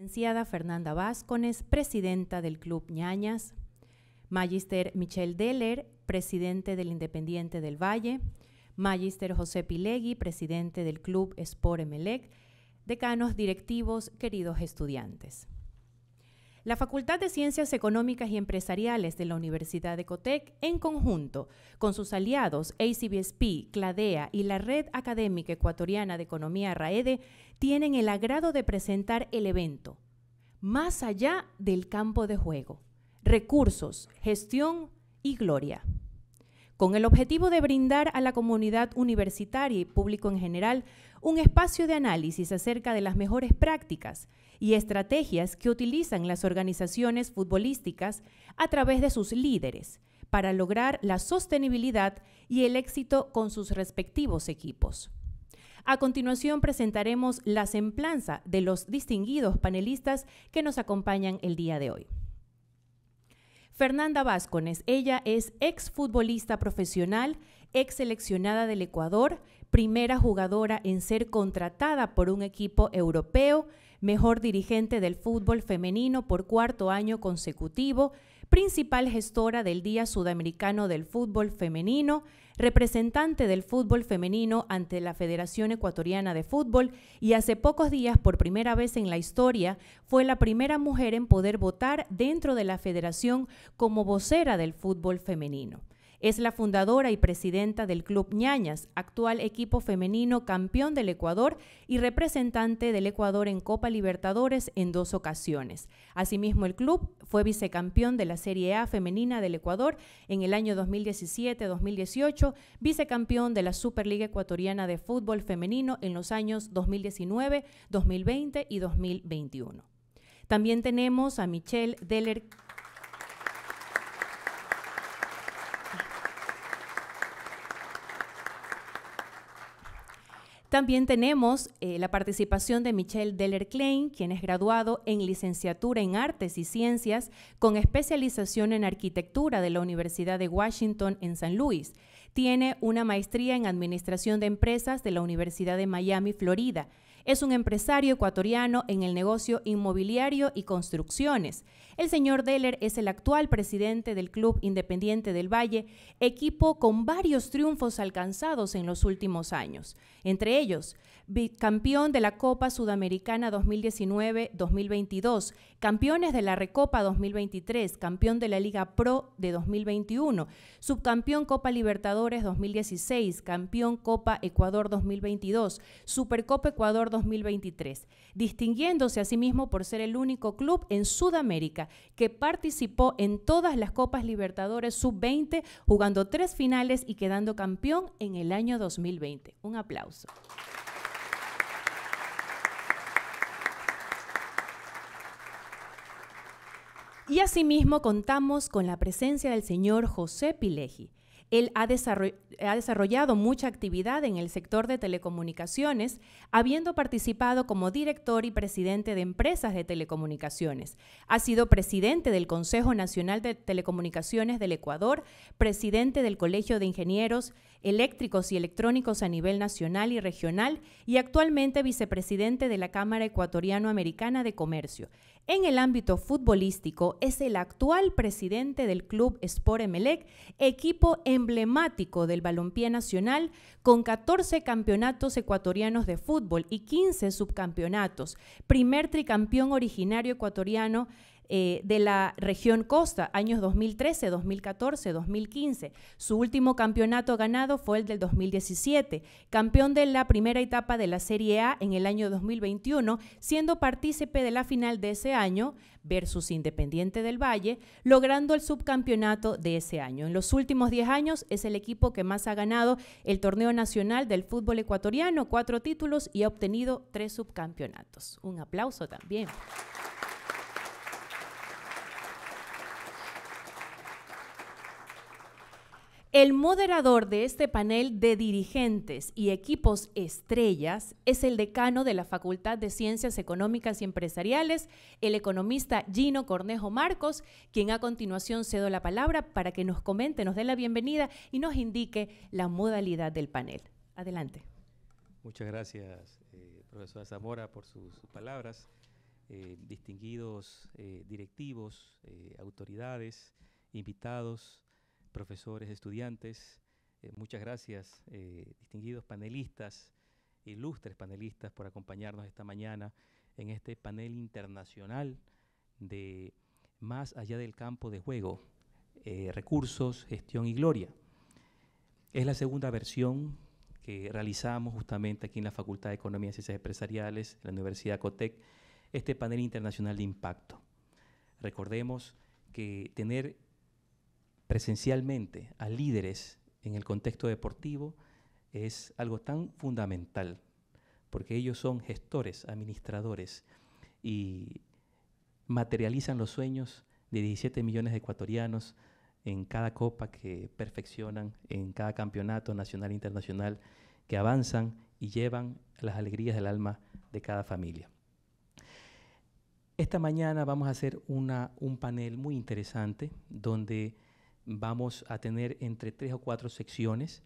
Licenciada Fernanda Vázquez, presidenta del Club Ñañas. Magister Michel Deller, presidente del Independiente del Valle. Magister José Pilegui, presidente del Club Sport Emelec. Decanos, directivos, queridos estudiantes. La Facultad de Ciencias Económicas y Empresariales de la Universidad de Cotec, en conjunto con sus aliados ACBSP, CLADEA y la Red Académica Ecuatoriana de Economía RAEDE, e, tienen el agrado de presentar el evento, Más allá del campo de juego, recursos, gestión y gloria. Con el objetivo de brindar a la comunidad universitaria y público en general un espacio de análisis acerca de las mejores prácticas y estrategias que utilizan las organizaciones futbolísticas a través de sus líderes para lograr la sostenibilidad y el éxito con sus respectivos equipos. A continuación presentaremos la semblanza de los distinguidos panelistas que nos acompañan el día de hoy. Fernanda Vázquez, ella es futbolista profesional, ex seleccionada del Ecuador primera jugadora en ser contratada por un equipo europeo, mejor dirigente del fútbol femenino por cuarto año consecutivo, principal gestora del Día Sudamericano del Fútbol Femenino, representante del fútbol femenino ante la Federación Ecuatoriana de Fútbol y hace pocos días, por primera vez en la historia, fue la primera mujer en poder votar dentro de la federación como vocera del fútbol femenino. Es la fundadora y presidenta del Club Ñañas, actual equipo femenino campeón del Ecuador y representante del Ecuador en Copa Libertadores en dos ocasiones. Asimismo, el club fue vicecampeón de la Serie A femenina del Ecuador en el año 2017-2018, vicecampeón de la Superliga Ecuatoriana de Fútbol Femenino en los años 2019, 2020 y 2021. También tenemos a Michelle Deller También tenemos eh, la participación de Michelle Deller Klein, quien es graduado en licenciatura en Artes y Ciencias con especialización en arquitectura de la Universidad de Washington en San Luis. Tiene una maestría en Administración de Empresas de la Universidad de Miami, Florida es un empresario ecuatoriano en el negocio inmobiliario y construcciones. El señor Deller es el actual presidente del Club Independiente del Valle, equipo con varios triunfos alcanzados en los últimos años, entre ellos campeón de la Copa Sudamericana 2019-2022, campeones de la Recopa 2023, campeón de la Liga Pro de 2021, subcampeón Copa Libertadores 2016, campeón Copa Ecuador 2022, Supercopa Ecuador 2023, distinguiéndose asimismo por ser el único club en Sudamérica que participó en todas las Copas Libertadores sub-20, jugando tres finales y quedando campeón en el año 2020. Un aplauso. Y asimismo contamos con la presencia del señor José Pilegi. Él ha, desarrollado mucha actividad en el sector de telecomunicaciones, habiendo participado como director y presidente de empresas de telecomunicaciones. Ha sido presidente del Consejo Nacional de Telecomunicaciones del Ecuador, presidente del Colegio de Ingenieros eléctricos y electrónicos a nivel nacional y regional y actualmente vicepresidente de la Cámara Ecuatoriano-Americana de Comercio. En el ámbito futbolístico es el actual presidente del club Sport Emelec, equipo emblemático del balompié nacional con 14 campeonatos ecuatorianos de fútbol y 15 subcampeonatos, primer tricampeón originario ecuatoriano eh, de la región costa, años 2013, 2014, 2015. Su último campeonato ganado fue el del 2017, campeón de la primera etapa de la Serie A en el año 2021, siendo partícipe de la final de ese año versus Independiente del Valle, logrando el subcampeonato de ese año. En los últimos 10 años es el equipo que más ha ganado el torneo nacional del fútbol ecuatoriano, cuatro títulos y ha obtenido tres subcampeonatos. Un aplauso también. El moderador de este panel de dirigentes y equipos estrellas es el decano de la Facultad de Ciencias Económicas y Empresariales, el economista Gino Cornejo Marcos, quien a continuación cedo la palabra para que nos comente, nos dé la bienvenida y nos indique la modalidad del panel. Adelante. Muchas gracias, eh, profesora Zamora, por sus palabras. Eh, distinguidos eh, directivos, autoridades, invitados profesores, estudiantes. Eh, muchas gracias, eh, distinguidos panelistas, ilustres panelistas, por acompañarnos esta mañana en este panel internacional de Más allá del campo de juego, eh, recursos, gestión y gloria. Es la segunda versión que realizamos justamente aquí en la Facultad de Economía y Ciencias Empresariales, la Universidad Cotec, este panel internacional de impacto. Recordemos que tener presencialmente a líderes en el contexto deportivo es algo tan fundamental, porque ellos son gestores, administradores y materializan los sueños de 17 millones de ecuatorianos en cada copa que perfeccionan, en cada campeonato nacional e internacional, que avanzan y llevan las alegrías del alma de cada familia. Esta mañana vamos a hacer un panel muy interesante donde vamos a tener entre tres o cuatro secciones.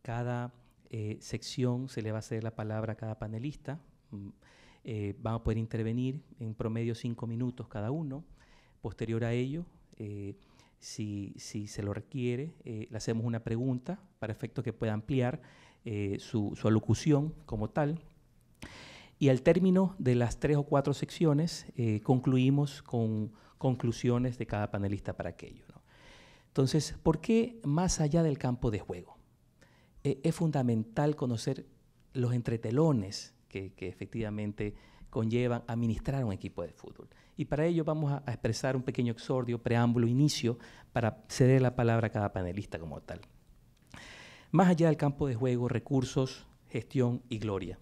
Cada eh, sección se le va a hacer la palabra a cada panelista. Vamos mm, eh, van a poder intervenir en promedio cinco minutos cada uno. Posterior a ello, eh, si, se lo requiere, le hacemos una pregunta para efecto que pueda ampliar su, alocución como tal. Y al término de las tres o cuatro secciones, concluimos con conclusiones de cada panelista para aquellos. Entonces, ¿por qué más allá del campo de juego? E, es fundamental conocer los entretelones que, efectivamente conllevan administrar un equipo de fútbol. Y para ello vamos a, a expresar un pequeño exordio, preámbulo, inicio, para ceder la palabra a cada panelista como tal. Más allá del campo de juego, recursos, gestión y gloria.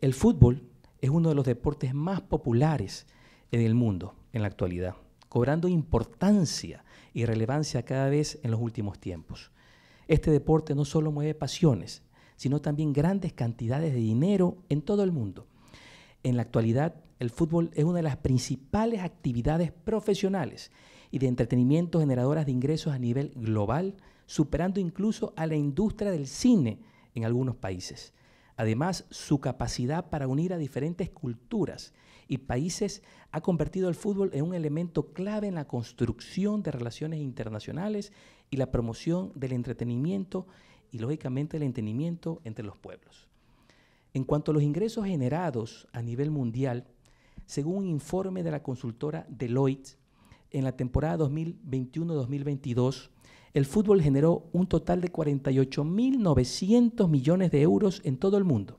El fútbol es uno de los deportes más populares en el mundo en la actualidad cobrando importancia y relevancia cada vez en los últimos tiempos. Este deporte no solo mueve pasiones, sino también grandes cantidades de dinero en todo el mundo. En la actualidad, el fútbol es una de las principales actividades profesionales y de entretenimiento generadoras de ingresos a nivel global, superando incluso a la industria del cine en algunos países. Además, su capacidad para unir a diferentes culturas y países ha convertido el fútbol en un elemento clave en la construcción de relaciones internacionales y la promoción del entretenimiento y, lógicamente, el entendimiento entre los pueblos. En cuanto a los ingresos generados a nivel mundial, según un informe de la consultora Deloitte, en la temporada 2021-2022, el fútbol generó un total de 48.900 millones de euros en todo el mundo.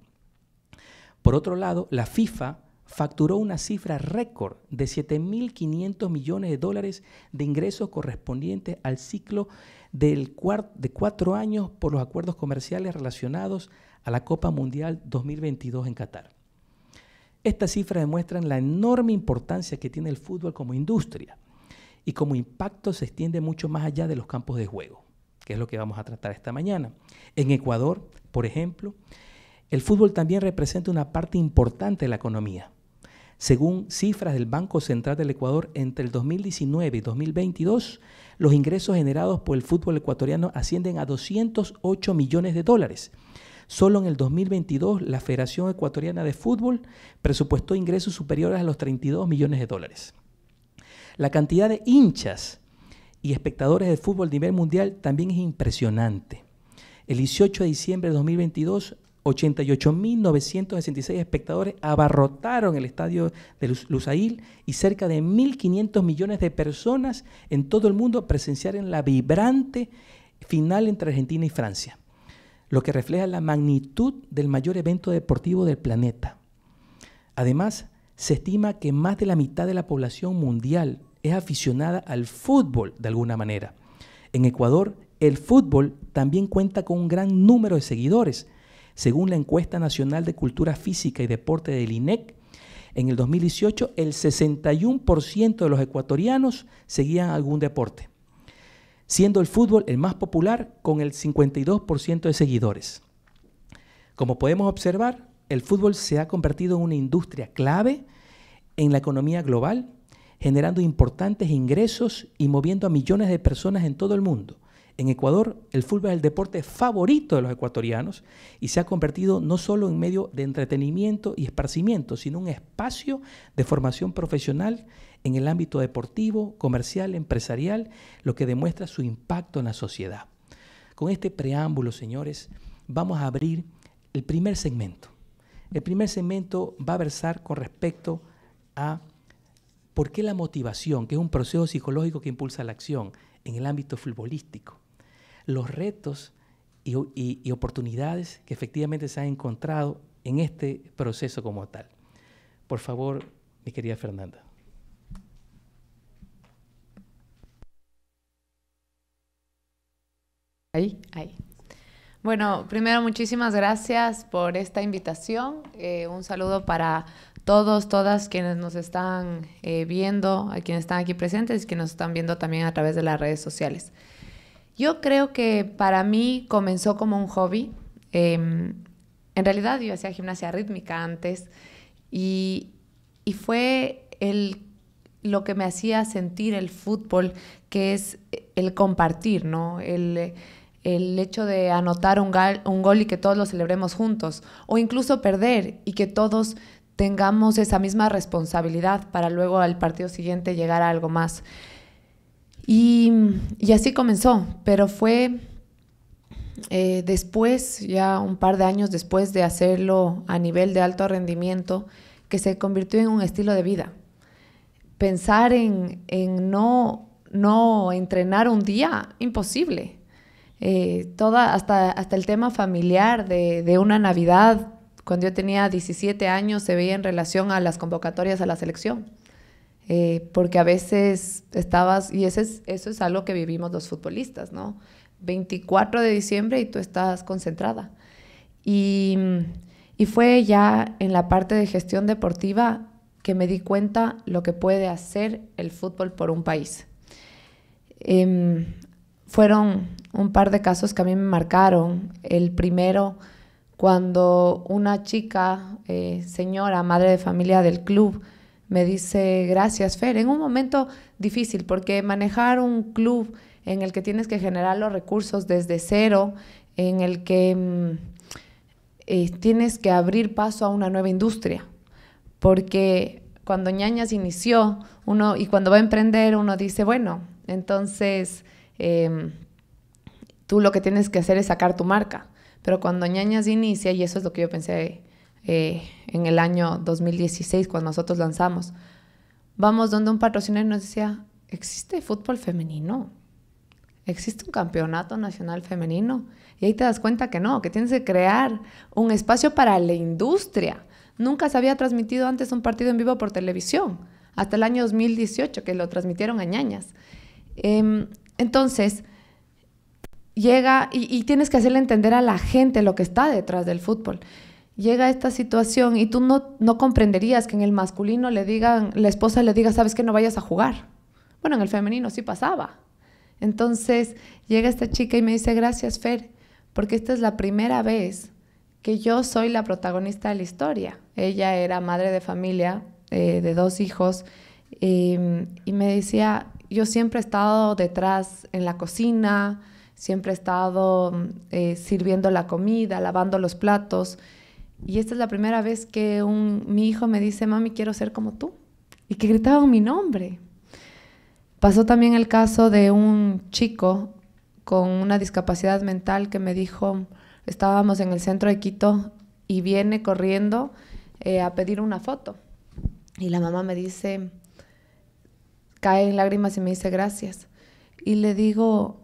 Por otro lado, la FIFA facturó una cifra récord de 7.500 millones de dólares de ingresos correspondientes al ciclo del de cuatro años por los acuerdos comerciales relacionados a la Copa Mundial 2022 en Qatar. Estas cifras demuestran la enorme importancia que tiene el fútbol como industria y como impacto se extiende mucho más allá de los campos de juego, que es lo que vamos a tratar esta mañana. En Ecuador, por ejemplo, el fútbol también representa una parte importante de la economía. Según cifras del Banco Central del Ecuador, entre el 2019 y 2022, los ingresos generados por el fútbol ecuatoriano ascienden a 208 millones de dólares. Solo en el 2022, la Federación Ecuatoriana de Fútbol presupuestó ingresos superiores a los 32 millones de dólares. La cantidad de hinchas y espectadores de fútbol a nivel mundial también es impresionante. El 18 de diciembre de 2022, 88.966 espectadores abarrotaron el estadio de Lusail y cerca de 1.500 millones de personas en todo el mundo presenciaron la vibrante final entre Argentina y Francia, lo que refleja la magnitud del mayor evento deportivo del planeta. Además, se estima que más de la mitad de la población mundial, es aficionada al fútbol de alguna manera. En Ecuador, el fútbol también cuenta con un gran número de seguidores. Según la encuesta nacional de cultura física y deporte del INEC, en el 2018 el 61% de los ecuatorianos seguían algún deporte, siendo el fútbol el más popular con el 52% de seguidores. Como podemos observar, el fútbol se ha convertido en una industria clave en la economía global generando importantes ingresos y moviendo a millones de personas en todo el mundo. En Ecuador, el fútbol es el deporte favorito de los ecuatorianos y se ha convertido no solo en medio de entretenimiento y esparcimiento, sino un espacio de formación profesional en el ámbito deportivo, comercial, empresarial, lo que demuestra su impacto en la sociedad. Con este preámbulo, señores, vamos a abrir el primer segmento. El primer segmento va a versar con respecto a ¿Por qué la motivación, que es un proceso psicológico que impulsa la acción en el ámbito futbolístico? Los retos y, oportunidades que efectivamente se han encontrado en este proceso como tal. Por favor, mi querida Fernanda. Ahí, ahí. Bueno, primero muchísimas gracias por esta invitación. Eh, un saludo para todos, todas quienes nos están eh, viendo, a quienes están aquí presentes y que nos están viendo también a través de las redes sociales. Yo creo que para mí comenzó como un hobby. Em, en realidad yo hacía gimnasia rítmica antes y, fue el, lo que me hacía sentir el fútbol, que es el compartir, ¿no? El, hecho de anotar un, un gol y que todos lo celebremos juntos, o incluso perder y que todos tengamos esa misma responsabilidad para luego al partido siguiente llegar a algo más. Y, así comenzó, pero fue eh, después, ya un par de años después de hacerlo a nivel de alto rendimiento, que se convirtió en un estilo de vida. Pensar en, no, no entrenar un día, imposible. Eh, toda, hasta, hasta el tema familiar de, de una Navidad cuando yo tenía 17 años se veía en relación a las convocatorias a la selección. Eh, porque a veces estabas, y eso es algo que vivimos los futbolistas, ¿no? 24 de diciembre y tú estás concentrada. Y, fue ya en la parte de gestión deportiva que me di cuenta lo que puede hacer el fútbol por un país. Em, fueron un par de casos que a mí me marcaron. El primero cuando una chica, eh, señora, madre de familia del club, me dice, gracias Fer, en un momento difícil, porque manejar un club en el que tienes que generar los recursos desde cero, en el que mm, eh, tienes que abrir paso a una nueva industria, porque cuando Ñañas inició, uno, y cuando va a emprender, uno dice, bueno, entonces em, tú lo que tienes que hacer es sacar tu marca. Pero cuando Ñañas inicia, y eso es lo que yo pensé eh, en el año 2016 cuando nosotros lanzamos, vamos donde un patrocinador nos decía, existe fútbol femenino, existe un campeonato nacional femenino. Y ahí te das cuenta que no, que tienes que crear un espacio para la industria. Nunca se había transmitido antes un partido en vivo por televisión, hasta el año 2018 que lo transmitieron a ñañas. Em, entonces, llega y, tienes que hacerle entender a la gente lo que está detrás del fútbol. Llega esta situación y tú no, comprenderías que en el masculino le digan, la esposa le diga, sabes que no vayas a jugar. Bueno, en el femenino sí pasaba. Entonces llega esta chica y me dice, gracias Fer, porque esta es la primera vez que yo soy la protagonista de la historia. Ella era madre de familia, eh, de dos hijos, em, y me decía, yo siempre he estado detrás en la cocina, siempre he estado mm, eh, sirviendo la comida, lavando los platos. Y esta es la primera vez que mi hijo me dice, mami, quiero ser como tú. Y que gritaba mi nombre. Pasó también el caso de un chico con una discapacidad mental que me dijo, estábamos en el centro de Quito y viene corriendo eh, a pedir una foto. Y la mamá me dice, cae en lágrimas y me dice gracias. Y le digo,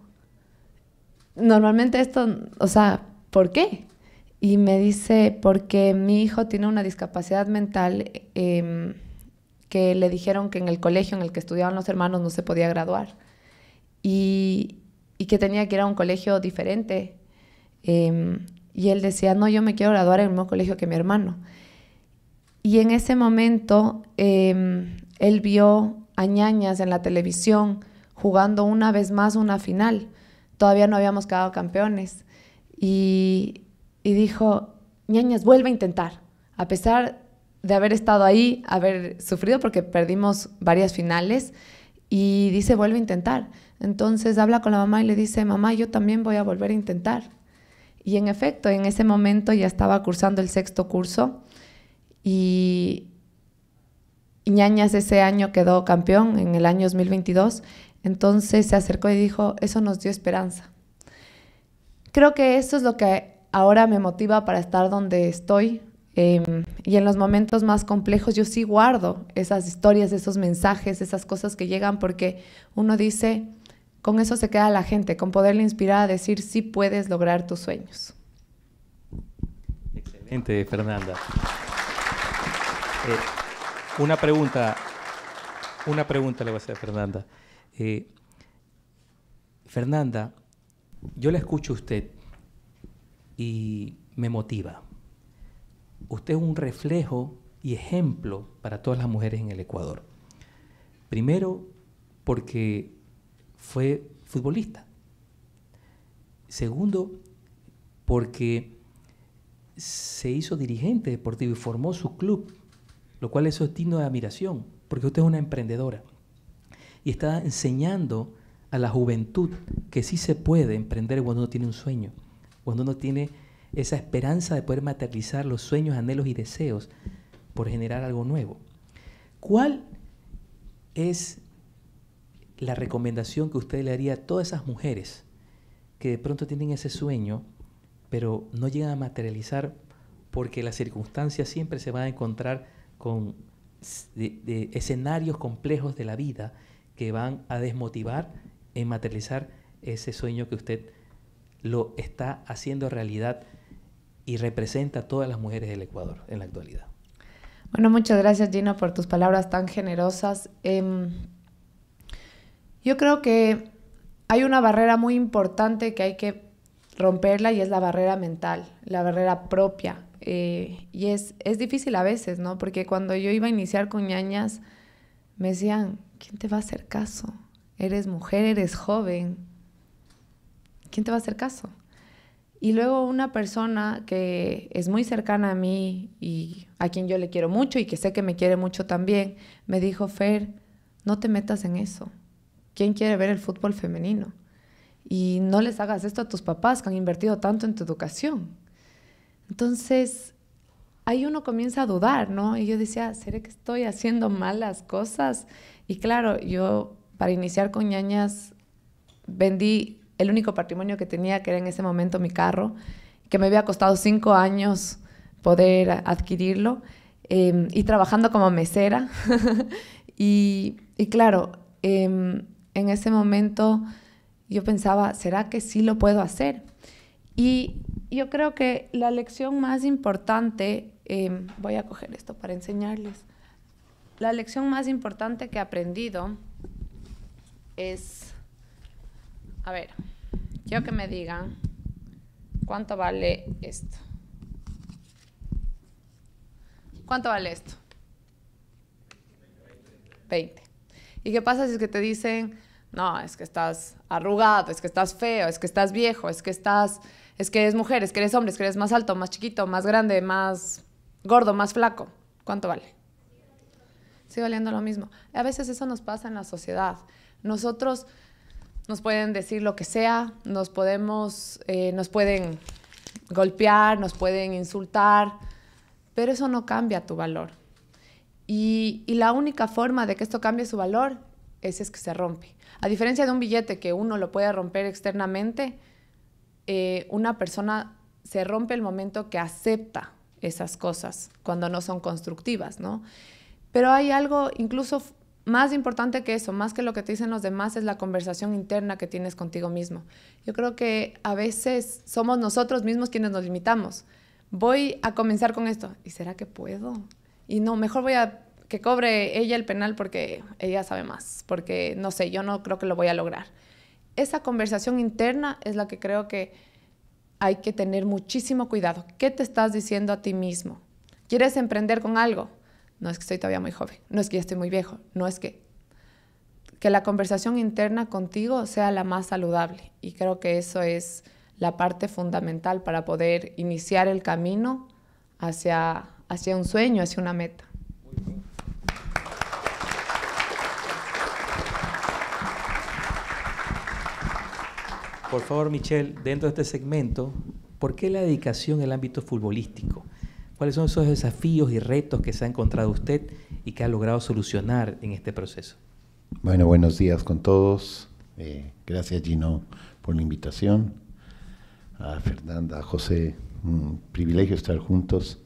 normalmente esto, o sea, ¿por qué? Y me dice, porque mi hijo tiene una discapacidad mental em, que le dijeron que en el colegio en el que estudiaban los hermanos no se podía graduar y, que tenía que ir a un colegio diferente. Em, y él decía, no, yo me quiero graduar en el mismo colegio que mi hermano. Y en ese momento em, él vio a ñañas en la televisión jugando una vez más una final todavía no habíamos quedado campeones. Y, dijo, ñañas, vuelve a intentar. A pesar de haber estado ahí, haber sufrido porque perdimos varias finales, y dice, vuelve a intentar. Entonces habla con la mamá y le dice, mamá, yo también voy a volver a intentar. Y en efecto, en ese momento ya estaba cursando el sexto curso y Ñañas ese año quedó campeón en el año 2022 entonces se acercó y dijo, eso nos dio esperanza. Creo que eso es lo que ahora me motiva para estar donde estoy. Em, y en los momentos más complejos yo sí guardo esas historias, esos mensajes, esas cosas que llegan porque uno dice, con eso se queda la gente, con poderle inspirar a decir sí puedes lograr tus sueños. Excelente, Fernanda. Eh, una pregunta, una pregunta le voy a hacer a Fernanda. Eh, Fernanda, yo la escucho a usted y me motiva. Usted es un reflejo y ejemplo para todas las mujeres en el Ecuador. Primero, porque fue futbolista. Segundo, porque se hizo dirigente deportivo y formó su club, lo cual eso es digno de admiración, porque usted es una emprendedora y está enseñando a la juventud que sí se puede emprender cuando uno tiene un sueño, cuando uno tiene esa esperanza de poder materializar los sueños, anhelos y deseos por generar algo nuevo. ¿Cuál es la recomendación que usted le haría a todas esas mujeres que de pronto tienen ese sueño, pero no llegan a materializar porque las circunstancias siempre se van a encontrar con escenarios complejos de la vida que van a desmotivar en materializar ese sueño que usted lo está haciendo realidad y representa a todas las mujeres del Ecuador en la actualidad. Bueno, muchas gracias Gina por tus palabras tan generosas. Em, yo creo que hay una barrera muy importante que hay que romperla y es la barrera mental, la barrera propia. Eh, y es, es difícil a veces, ¿no? Porque cuando yo iba a iniciar con ñañas, me decían, ¿quién te va a hacer caso? Eres mujer, eres joven. ¿Quién te va a hacer caso? Y luego una persona que es muy cercana a mí y a quien yo le quiero mucho y que sé que me quiere mucho también, me dijo, Fer, no te metas en eso. ¿Quién quiere ver el fútbol femenino? Y no les hagas esto a tus papás que han invertido tanto en tu educación. Entonces, ahí uno comienza a dudar, ¿no? Y yo decía, ¿seré que estoy haciendo malas cosas? Y claro, yo para iniciar con ñañas vendí el único patrimonio que tenía, que era en ese momento mi carro, que me había costado cinco años poder adquirirlo, em, y trabajando como mesera. y, claro, em, en ese momento yo pensaba, ¿será que sí lo puedo hacer? Y yo creo que la lección más importante, em, voy a coger esto para enseñarles, la lección más importante que he aprendido es, a ver, quiero que me digan cuánto vale esto. ¿Cuánto vale esto? 20. ¿Y qué pasa si es que te dicen, no, es que estás arrugado, es que estás feo, es que estás viejo, es que estás, es que eres mujer, es que eres hombre, es que eres más alto, más chiquito, más grande, más gordo, más flaco. ¿Cuánto vale? sigue valiendo lo mismo. A veces eso nos pasa en la sociedad. Nosotros nos pueden decir lo que sea, nos podemos, eh, nos pueden golpear, nos pueden insultar, pero eso no cambia tu valor. Y, la única forma de que esto cambie su valor es, es que se rompe. A diferencia de un billete que uno lo puede romper externamente, eh, una persona se rompe el momento que acepta esas cosas cuando no son constructivas, ¿no? Pero hay algo incluso más importante que eso, más que lo que te dicen los demás, es la conversación interna que tienes contigo mismo. Yo creo que a veces somos nosotros mismos quienes nos limitamos. Voy a comenzar con esto. ¿Y será que puedo? Y no, mejor voy a que cobre ella el penal porque ella sabe más, porque no sé, yo no creo que lo voy a lograr. Esa conversación interna es la que creo que hay que tener muchísimo cuidado. ¿Qué te estás diciendo a ti mismo? ¿Quieres emprender con algo? no es que estoy todavía muy joven, no es que ya estoy muy viejo, no es que... Que la conversación interna contigo sea la más saludable. Y creo que eso es la parte fundamental para poder iniciar el camino hacia, hacia un sueño, hacia una meta. Por favor, Michelle, dentro de este segmento, ¿por qué la dedicación el ámbito futbolístico? ¿Cuáles son esos desafíos y retos que se ha encontrado usted y que ha logrado solucionar en este proceso? Bueno, buenos días con todos. Eh, gracias Gino por la invitación. A Fernanda, a José, un privilegio estar juntos.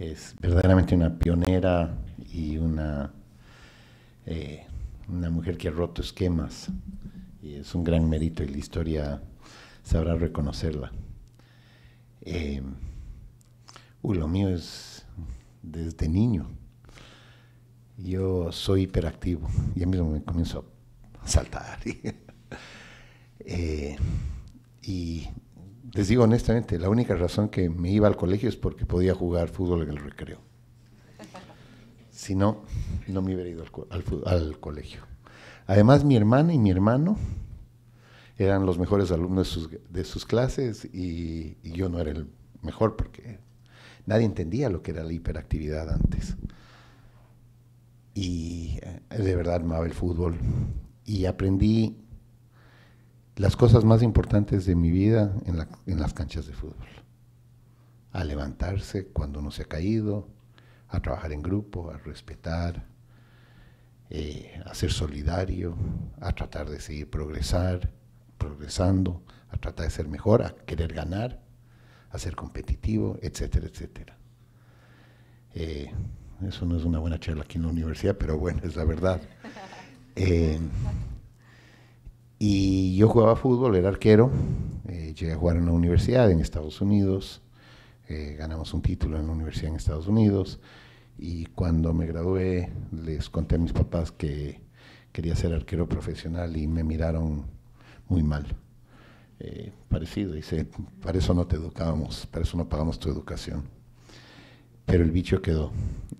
Es verdaderamente una pionera y una, eh, una mujer que ha roto esquemas. Y es un gran mérito y la historia sabrá reconocerla. Eh, Uy, lo mío es desde niño. Yo soy hiperactivo. Ya mismo me comienzo a saltar. Eh, y les digo honestamente, la única razón que me iba al colegio es porque podía jugar fútbol en el recreo. Si no, no me hubiera ido al, colegio. Además, mi hermana y mi hermano eran los mejores alumnos de sus, clases y yo no era el mejor porque Nadie entendía lo que era la hiperactividad antes. Y eh, de verdad amaba el fútbol. Y aprendí las cosas más importantes de mi vida en, las canchas de fútbol. A levantarse cuando uno se ha caído, a trabajar en grupo, a respetar, eh, a ser solidario, a tratar de seguir progresar, progresando, a tratar de ser mejor, a querer ganar a ser competitivo, etcétera, etcétera. Eh, eso no es una buena charla aquí en la universidad, pero bueno, es la verdad. Eh, y yo jugaba fútbol, era arquero, eh, llegué a jugar en la universidad en Estados Unidos, ganamos un título en la universidad en Estados Unidos, y cuando me gradué les conté a mis papás que quería ser arquero profesional y me miraron muy mal. Eh, parecido. Dice, para eso no te educábamos, para eso no pagamos tu educación. Pero el bicho quedó.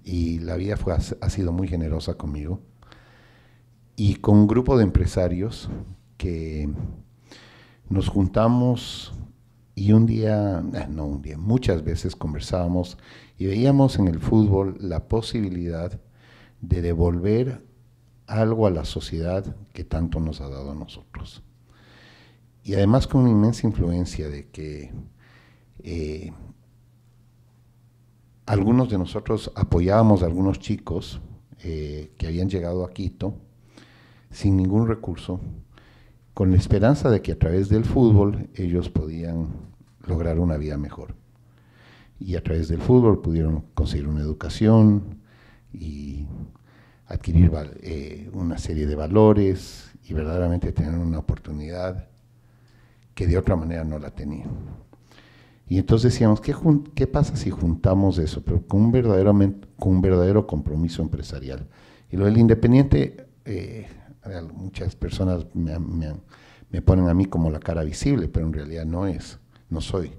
Y la vida fue, ha sido muy generosa conmigo. Y con un grupo de empresarios que nos juntamos y un día, ah, no un día, muchas veces conversábamos y veíamos en el fútbol la posibilidad de devolver algo a la sociedad que tanto nos ha dado a nosotros y además con una inmensa influencia de que eh, algunos de nosotros apoyábamos a algunos chicos eh, que habían llegado a Quito sin ningún recurso, con la esperanza de que a través del fútbol ellos podían lograr una vida mejor. Y a través del fútbol pudieron conseguir una educación y adquirir eh, una serie de valores y verdaderamente tener una oportunidad que de otra manera no la tenía. Y entonces decíamos, ¿qué, ¿qué, pasa si juntamos eso? Pero con un verdadero, con un verdadero compromiso empresarial. Y lo del independiente, eh, muchas personas me, ponen a mí como la cara visible, pero en realidad no es, no soy.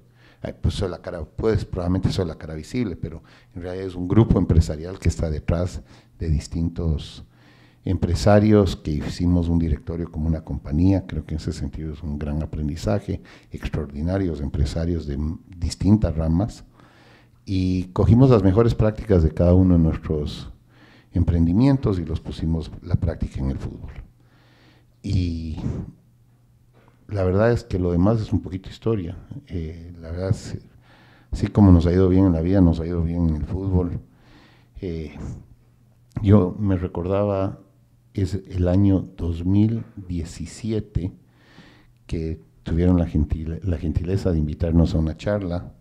pues la cara, pues probablemente soy la cara visible, pero en realidad es un grupo empresarial que está detrás de distintos empresarios que hicimos un directorio como una compañía, creo que en ese sentido es un gran aprendizaje, extraordinarios empresarios de distintas ramas, y cogimos las mejores prácticas de cada uno de nuestros emprendimientos y los pusimos la práctica en el fútbol. Y la verdad es que lo demás es un poquito historia. Eh, la verdad, así como nos ha ido bien en la vida, nos ha ido bien en el fútbol. Eh, yo me recordaba es el año 2017 que tuvieron la, gentileza de invitarnos a una charla,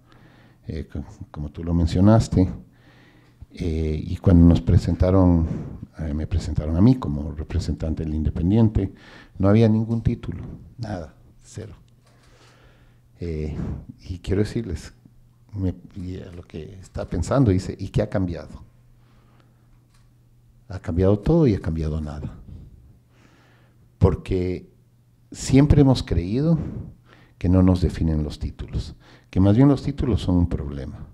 eh, como tú lo mencionaste, eh, y cuando nos presentaron, eh, me presentaron a mí como representante del Independiente, no había ningún título, nada, cero. y quiero decirles, lo que está pensando, dice, ¿y qué ha cambiado? Ha cambiado todo y ha cambiado nada. Porque siempre hemos creído que no nos definen los títulos, que más bien los títulos son un problema,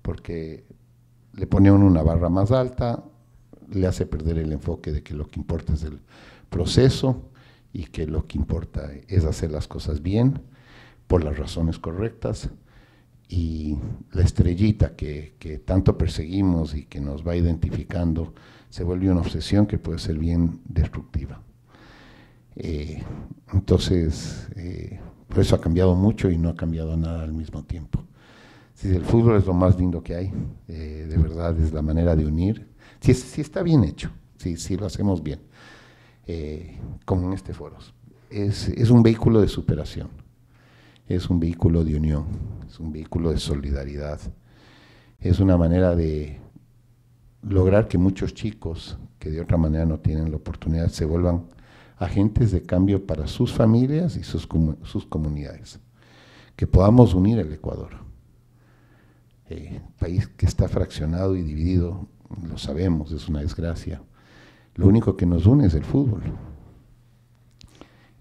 porque le pone uno una barra más alta, le hace perder el enfoque de que lo que importa es el proceso y que lo que importa es hacer las cosas bien, por las razones correctas, y la estrellita que, que tanto perseguimos y que nos va identificando se vuelve una obsesión que puede ser bien destructiva. Eh, entonces, eh, por eso ha cambiado mucho y no ha cambiado nada al mismo tiempo. si el fútbol es lo más lindo que hay, eh, de verdad es la manera de unir. Si, está bien hecho, si, lo hacemos bien, como en este foro. es un vehículo de superación, es un vehículo de unión, es un vehículo de solidaridad, es una manera de lograr que muchos chicos que de otra manera no tienen la oportunidad se vuelvan agentes de cambio para sus familias y sus, sus comunidades. Que podamos unir el Ecuador. Eh, país que está fraccionado y dividido, lo sabemos, es una desgracia. Lo único que nos une es el fútbol.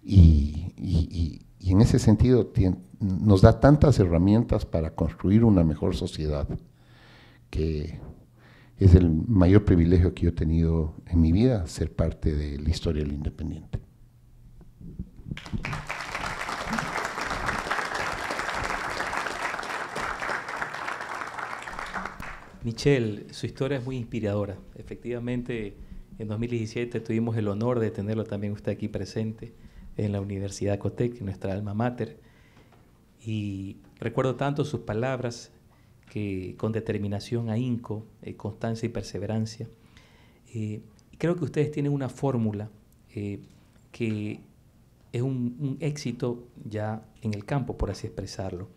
Y, en ese sentido nos da tantas herramientas para construir una mejor sociedad que es el mayor privilegio que yo he tenido en mi vida, ser parte de la historia del Independiente. Michelle, su historia es muy inspiradora. Efectivamente, en 2017 tuvimos el honor de tenerlo también usted aquí presente en la Universidad Cotec, nuestra alma mater. Y recuerdo tanto sus palabras que con determinación, ahínco, eh, constancia y perseverancia. Eh, creo que ustedes tienen una fórmula eh, que es un, un, éxito ya en el campo, por así expresarlo.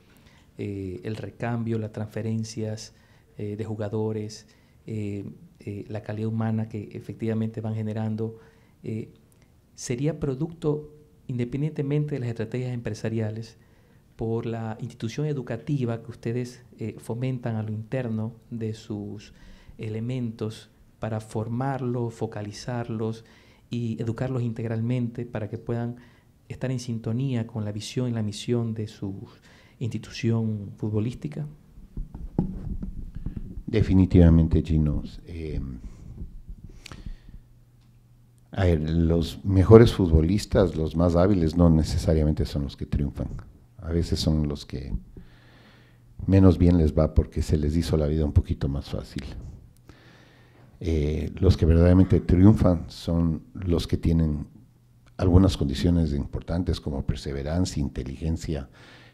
el recambio, las transferencias de jugadores, la calidad humana que efectivamente van generando, sería producto, independientemente de las estrategias empresariales, por la institución educativa que ustedes eh, fomentan a lo interno de sus elementos para formarlos, focalizarlos y educarlos integralmente para que puedan estar en sintonía con la visión y la misión de su institución futbolística? Definitivamente, chinos. Eh, los mejores futbolistas, los más hábiles, no necesariamente son los que triunfan a veces son los que menos bien les va porque se les hizo la vida un poquito más fácil. Eh, los que verdaderamente triunfan son los que tienen algunas condiciones importantes como perseverancia, inteligencia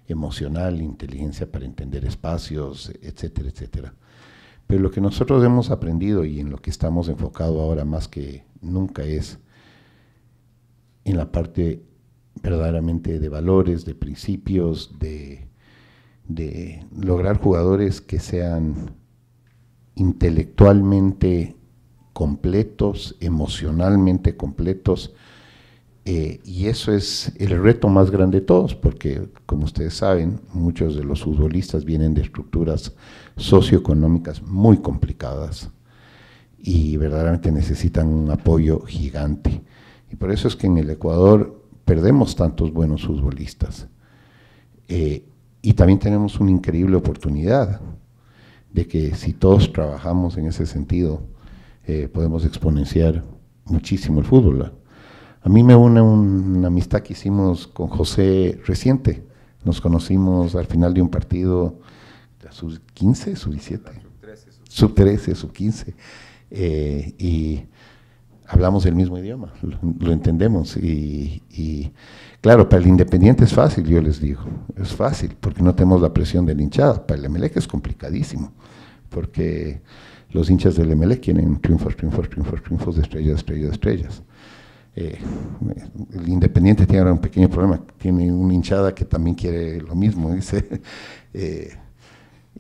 emocional, inteligencia para entender espacios, etcétera, etcétera. Pero lo que nosotros hemos aprendido y en lo que estamos enfocados ahora más que nunca es en la parte verdaderamente de valores, de principios, de, lograr jugadores que sean intelectualmente completos, emocionalmente completos, eh, y eso es el reto más grande de todos, porque como ustedes saben, muchos de los futbolistas vienen de estructuras socioeconómicas muy complicadas y verdaderamente necesitan un apoyo gigante. Y por eso es que en el Ecuador perdemos tantos buenos futbolistas. Eh, y también tenemos una increíble oportunidad de que si todos trabajamos en ese sentido, eh, podemos exponenciar muchísimo el fútbol. A mí me une una amistad que hicimos con José reciente. Nos conocimos al final de un partido, sub 15, sub 17, sub 13, sub 15. Eh, y hablamos el mismo idioma, lo, entendemos. Y, claro, para el Independiente es fácil, yo les digo, es fácil, porque no tenemos la presión del hinchada. Para el que es complicadísimo, porque los hinchas del MLE quieren triunfos, triunfos, triunfos, triunfos, de estrellas, estrellas, estrellas. Eh, el Independiente tiene ahora un pequeño problema, tiene una hinchada que también quiere lo mismo, dice. Eh,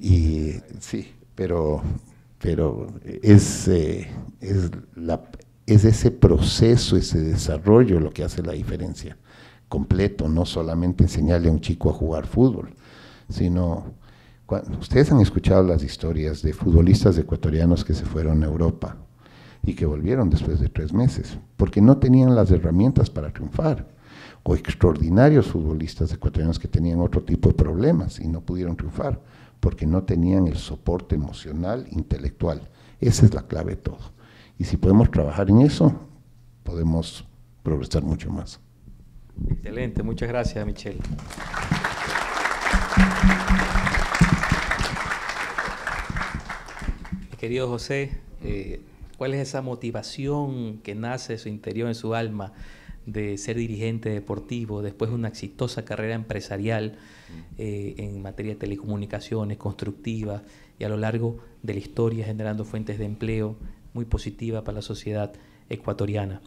y sí, pero, pero es, eh, es la, es ese proceso, ese desarrollo lo que hace la diferencia completo, no solamente enseñarle a un chico a jugar fútbol, sino ustedes han escuchado las historias de futbolistas ecuatorianos que se fueron a Europa y que volvieron después de tres meses, porque no tenían las herramientas para triunfar, o extraordinarios futbolistas ecuatorianos que tenían otro tipo de problemas y no pudieron triunfar, porque no tenían el soporte emocional, intelectual. Esa es la clave de todo. Y si podemos trabajar en eso, podemos progresar mucho más. Excelente, muchas gracias Michelle. querido José, eh, ¿cuál es esa motivación que nace de su interior, en su alma, de ser dirigente deportivo, después de una exitosa carrera empresarial eh, en materia de telecomunicaciones, constructiva, y a lo largo de la historia generando fuentes de empleo, muy positiva para la sociedad ecuatoriana.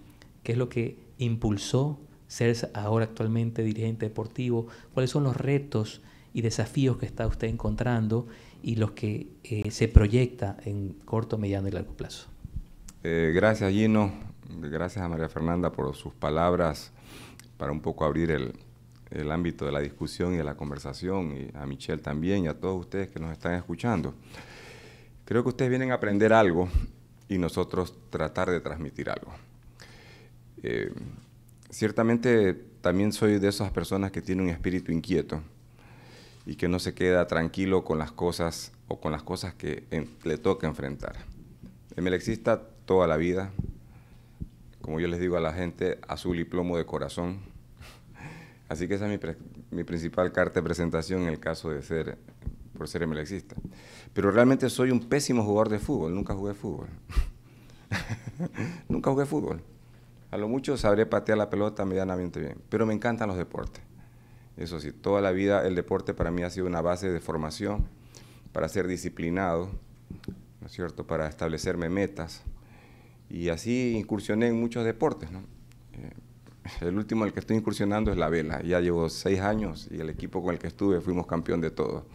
¿Qué es lo que impulsó ser ahora actualmente dirigente deportivo? ¿Cuáles son los retos y desafíos que está usted encontrando y los que eh, se proyecta en corto, mediano y largo plazo? Eh, gracias Gino, gracias a María Fernanda por sus palabras para un poco abrir el, el ámbito de la discusión y de la conversación, y a Michelle también y a todos ustedes que nos están escuchando. Creo que ustedes vienen a aprender algo y nosotros tratar de transmitir algo. Eh, ciertamente también soy de esas personas que tienen un espíritu inquieto y que no se queda tranquilo con las cosas o con las cosas que le toca enfrentar. exista toda la vida, como yo les digo a la gente, azul y plomo de corazón. Así que esa es mi, mi principal carta de presentación en el caso de ser por ser emelexista. Pero realmente soy un pésimo jugador de fútbol, nunca jugué fútbol. nunca jugué fútbol. A lo mucho sabré patear la pelota medianamente bien, pero me encantan los deportes. Eso sí, toda la vida el deporte para mí ha sido una base de formación, para ser disciplinado, ¿no es cierto?, para establecerme metas. Y así incursioné en muchos deportes, ¿no? Eh, el último en el que estoy incursionando es la vela. Ya llevo seis años y el equipo con el que estuve fuimos campeón de todo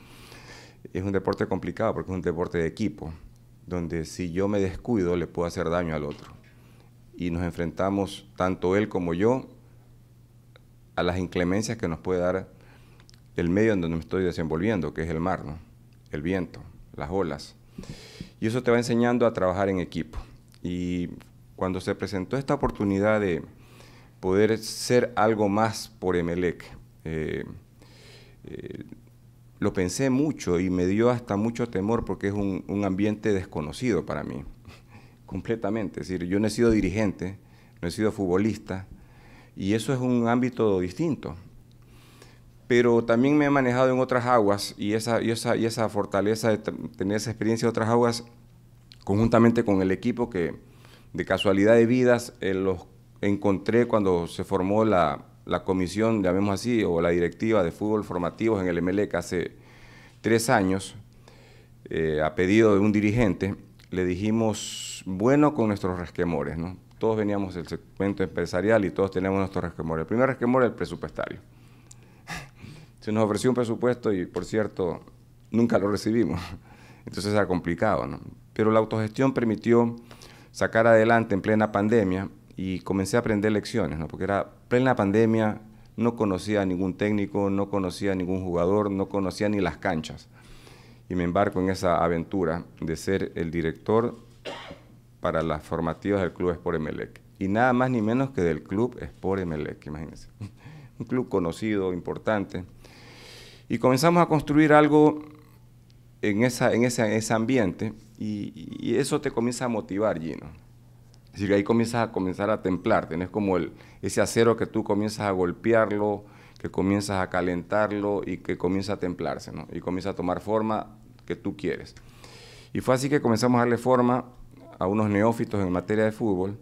es un deporte complicado porque es un deporte de equipo, donde si yo me descuido le puedo hacer daño al otro. Y nos enfrentamos, tanto él como yo, a las inclemencias que nos puede dar el medio en donde me estoy desenvolviendo, que es el mar, el viento, las olas. Y eso te va enseñando a trabajar en equipo. Y cuando se presentó esta oportunidad de poder ser algo más por Emelec, eh, eh, lo pensé mucho y me dio hasta mucho temor porque es un, ambiente desconocido para mí, completamente. Es decir, yo no he sido dirigente, no he sido futbolista, y eso es un ámbito distinto. Pero también me he manejado en otras aguas y esa, y esa, fortaleza de tener esa experiencia en otras aguas, conjuntamente con el equipo que de casualidad de vidas eh, los encontré cuando se formó la, la comisión, llamemos así, o la directiva de fútbol formativo en el MLEC hace tres años, eh, a pedido de un dirigente, le dijimos bueno con nuestros resquemores, ¿no? Todos veníamos del segmento empresarial y todos tenemos nuestros resquemores. El primer resquemor es el presupuestario. Se nos ofreció un presupuesto y, por cierto, nunca lo recibimos. Entonces era complicado, ¿no? Pero la autogestión permitió sacar adelante en plena pandemia y comencé a aprender lecciones, porque era plena pandemia, no conocía a ningún técnico, no conocía a ningún jugador, no conocía ni las canchas. Y me embarco en esa aventura de ser el director para las formativas del Club Sport Emelec. Y nada más ni menos que del Club Sport Emelec, imagínense. Un club conocido, importante. Y comenzamos a construir algo en, esa, en ese, ambiente y, y, eso te comienza a motivar, Gino. Es decir, ahí comienzas a comenzar a templar, tenés como el, ese acero que tú comienzas a golpearlo, que comienzas a calentarlo y que comienza a templarse, ¿no? Y comienza a tomar forma que tú quieres. Y fue así que comenzamos a darle forma a unos neófitos en materia de fútbol,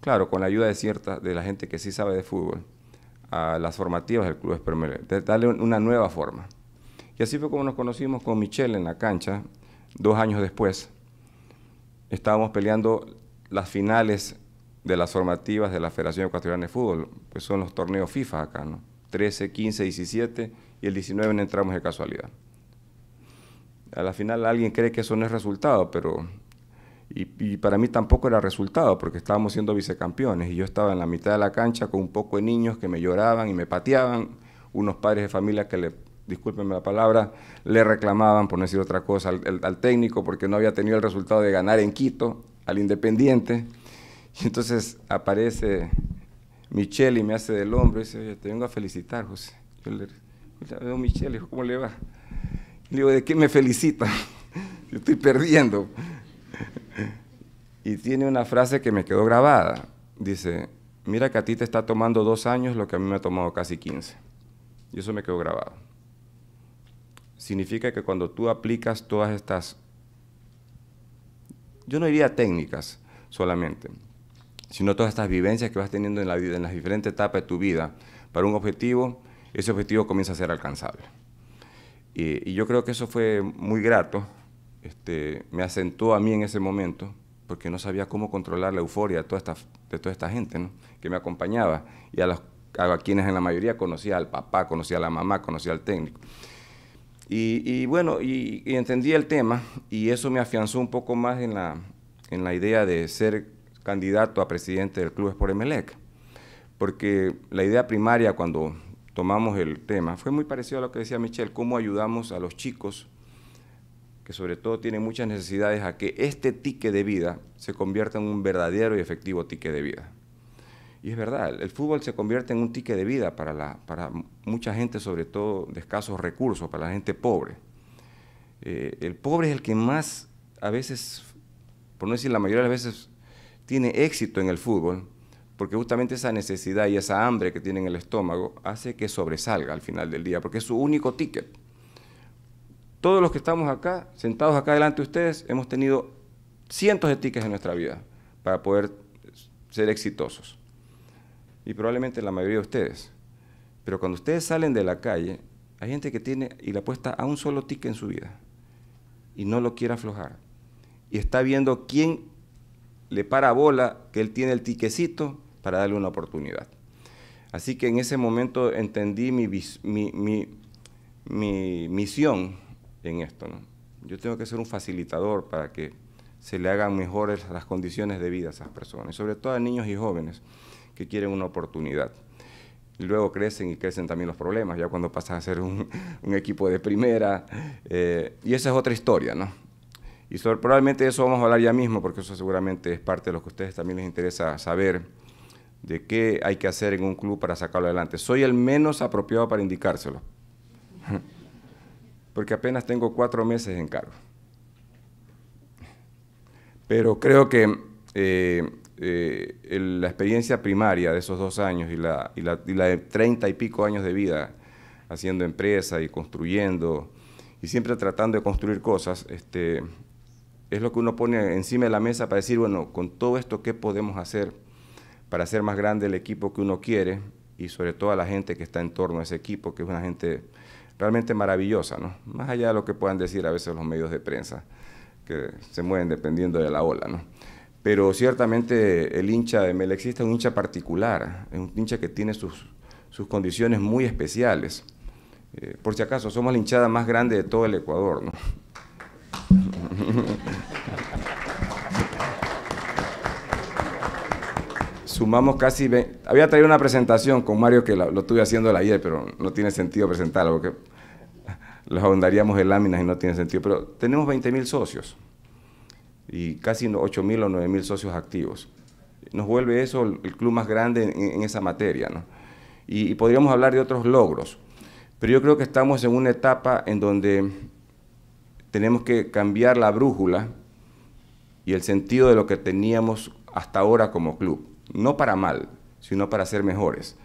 claro, con la ayuda de cierta, de la gente que sí sabe de fútbol, a las formativas del Club Espermelé, de darle una nueva forma. Y así fue como nos conocimos con Michelle en la cancha, dos años después. Estábamos peleando las finales de las formativas de la Federación Ecuatoriana de Fútbol, pues son los torneos FIFA acá, ¿no? 13, 15, 17 y el 19 no entramos de casualidad. A la final alguien cree que eso no es resultado, pero... Y, para mí tampoco era resultado, porque estábamos siendo vicecampeones y yo estaba en la mitad de la cancha con un poco de niños que me lloraban y me pateaban, unos padres de familia que le discúlpenme la palabra, le reclamaban, por no decir otra cosa, al, al, técnico porque no había tenido el resultado de ganar en Quito al Independiente. Y entonces aparece Michelle y me hace del hombro y dice, te vengo a felicitar, José. Yo le digo, Michelle, ¿cómo le va? Le digo, ¿de qué me felicita? Yo estoy perdiendo. Y tiene una frase que me quedó grabada. Dice, mira que a ti te está tomando dos años lo que a mí me ha tomado casi 15. Y eso me quedó grabado. Significa que cuando tú aplicas todas estas yo no diría técnicas solamente, sino todas estas vivencias que vas teniendo en, la, en las diferentes etapas de tu vida para un objetivo, ese objetivo comienza a ser alcanzable. Y, yo creo que eso fue muy grato, este, me asentó a mí en ese momento, porque no sabía cómo controlar la euforia de toda esta, de toda esta gente que me acompañaba y a, los, a quienes en la mayoría conocía al papá, conocía a la mamá, conocía al técnico. Y, bueno, y, entendí el tema y eso me afianzó un poco más en la, en la idea de ser candidato a presidente del Club Sport Emelec, porque la idea primaria cuando tomamos el tema fue muy parecido a lo que decía Michelle, cómo ayudamos a los chicos que sobre todo tienen muchas necesidades a que este tique de vida se convierta en un verdadero y efectivo tique de vida. Y es verdad, el fútbol se convierte en un ticket de vida para, la, para mucha gente, sobre todo de escasos recursos, para la gente pobre. Eh, el pobre es el que más, a veces, por no decir la mayoría de las veces, tiene éxito en el fútbol, porque justamente esa necesidad y esa hambre que tiene en el estómago hace que sobresalga al final del día, porque es su único ticket. Todos los que estamos acá, sentados acá delante de ustedes, hemos tenido cientos de tickets en nuestra vida para poder ser exitosos y probablemente la mayoría de ustedes. Pero cuando ustedes salen de la calle, hay gente que tiene y le apuesta a un solo tique en su vida y no lo quiere aflojar. Y está viendo quién le para bola que él tiene el tiquecito para darle una oportunidad. Así que en ese momento entendí mi, misión en esto. Yo tengo que ser un facilitador para que se le hagan mejores las condiciones de vida a esas personas, y sobre todo a niños y jóvenes que quieren una oportunidad. luego crecen y crecen también los problemas, ya cuando pasan a ser un, equipo de primera. Eh, y esa es otra historia, ¿no? Y probablemente probablemente eso vamos a hablar ya mismo, porque eso seguramente es parte de lo que a ustedes también les interesa saber, de qué hay que hacer en un club para sacarlo adelante. Soy el menos apropiado para indicárselo, porque apenas tengo cuatro meses en cargo. Pero creo que eh, eh, la experiencia primaria de esos dos años y la, de treinta y pico años de vida haciendo empresa y construyendo y siempre tratando de construir cosas, este, es lo que uno pone encima de la mesa para decir, bueno, con todo esto, ¿qué podemos hacer para hacer más grande el equipo que uno quiere y sobre todo a la gente que está en torno a ese equipo, que es una gente realmente maravillosa, ¿no? Más allá de lo que puedan decir a veces los medios de prensa, que se mueven dependiendo de la ola, ¿no? pero ciertamente el hincha de Melexista es un hincha particular, es un hincha que tiene sus, sus condiciones muy especiales. Eh, por si acaso, somos la hinchada más grande de todo el Ecuador. ¿no? Sumamos casi... Había traído una presentación con Mario que lo estuve haciendo ayer, pero no tiene sentido presentarla porque los ahondaríamos en láminas y no tiene sentido. Pero tenemos 20.000 socios y casi 8.000 mil o 9.000 mil socios activos. Nos vuelve eso el club más grande en, esa materia. ¿no? Y, y, podríamos hablar de otros logros, pero yo creo que estamos en una etapa en donde tenemos que cambiar la brújula y el sentido de lo que teníamos hasta ahora como club. No para mal, sino para ser mejores.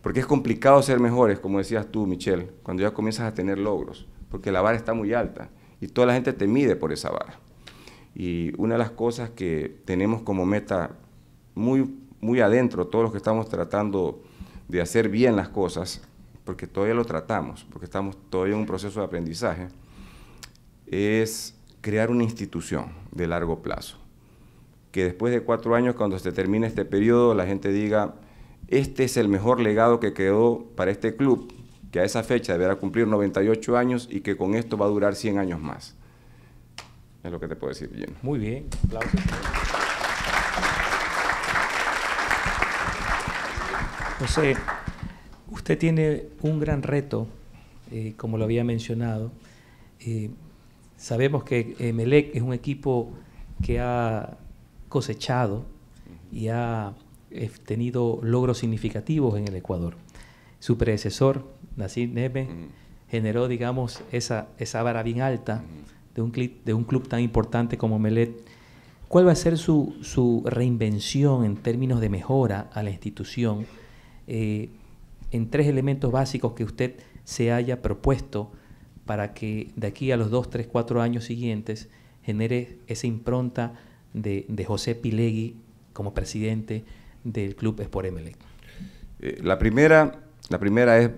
Porque es complicado ser mejores, como decías tú, Michelle, cuando ya comienzas a tener logros, porque la vara está muy alta y toda la gente te mide por esa vara. Y una de las cosas que tenemos como meta muy, adentro, todos los que estamos tratando de hacer bien las cosas, porque todavía lo tratamos, porque estamos todavía en un proceso de aprendizaje, es crear una institución de largo plazo. Que después de cuatro años, cuando se termine este periodo, la gente diga, este es el mejor legado que quedó para este club, que a esa fecha deberá cumplir 98 años y que con esto va a durar 100 años más. Es lo que te puedo decir, bien Muy bien, aplausos. José, usted tiene un gran reto, eh, como lo había mencionado. Eh, sabemos que Melec es un equipo que ha cosechado y ha eh, tenido logros significativos en el Ecuador. Su predecesor, nací Neme, generó, digamos, esa, esa vara bien alta de un, club tan importante como Melet, ¿cuál va a ser su, reinvención en términos de mejora a la institución eh, en tres elementos básicos que usted se haya propuesto para que de aquí a los dos, tres, cuatro años siguientes genere esa impronta de, José Pilegui como presidente del club Sport Melet? Eh, la, primera, la primera es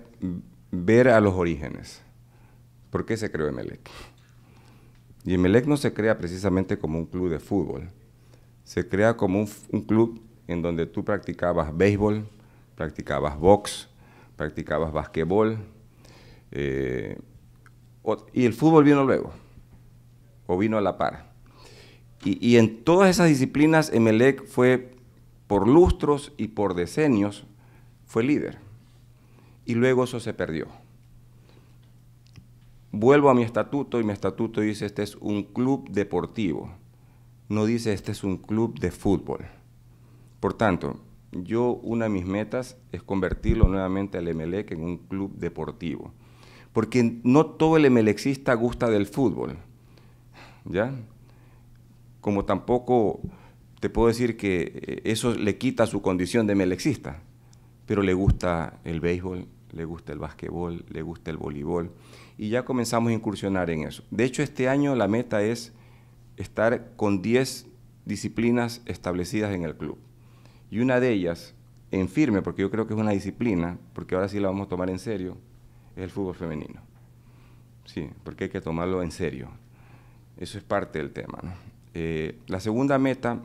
ver a los orígenes. ¿Por qué se creó Emelec? Y Emelec no se crea precisamente como un club de fútbol, se crea como un, club en donde tú practicabas béisbol, practicabas box, practicabas basquetbol, eh, y el fútbol vino luego, o vino a la par. Y, y en todas esas disciplinas, Emelec fue, por lustros y por decenios, fue líder. Y luego eso se perdió vuelvo a mi estatuto y mi estatuto dice este es un club deportivo. No dice este es un club de fútbol. Por tanto, yo una de mis metas es convertirlo nuevamente al Emelec en un club deportivo. Porque no todo el Emelecista gusta del fútbol. ¿Ya? Como tampoco te puedo decir que eh, eso le quita su condición de Emelecista, Pero le gusta el béisbol, le gusta el básquetbol, le gusta el voleibol y ya comenzamos a incursionar en eso. De hecho, este año la meta es estar con 10 disciplinas establecidas en el club. Y una de ellas, en firme, porque yo creo que es una disciplina, porque ahora sí la vamos a tomar en serio, es el fútbol femenino. Sí, porque hay que tomarlo en serio. Eso es parte del tema. Eh, la segunda meta,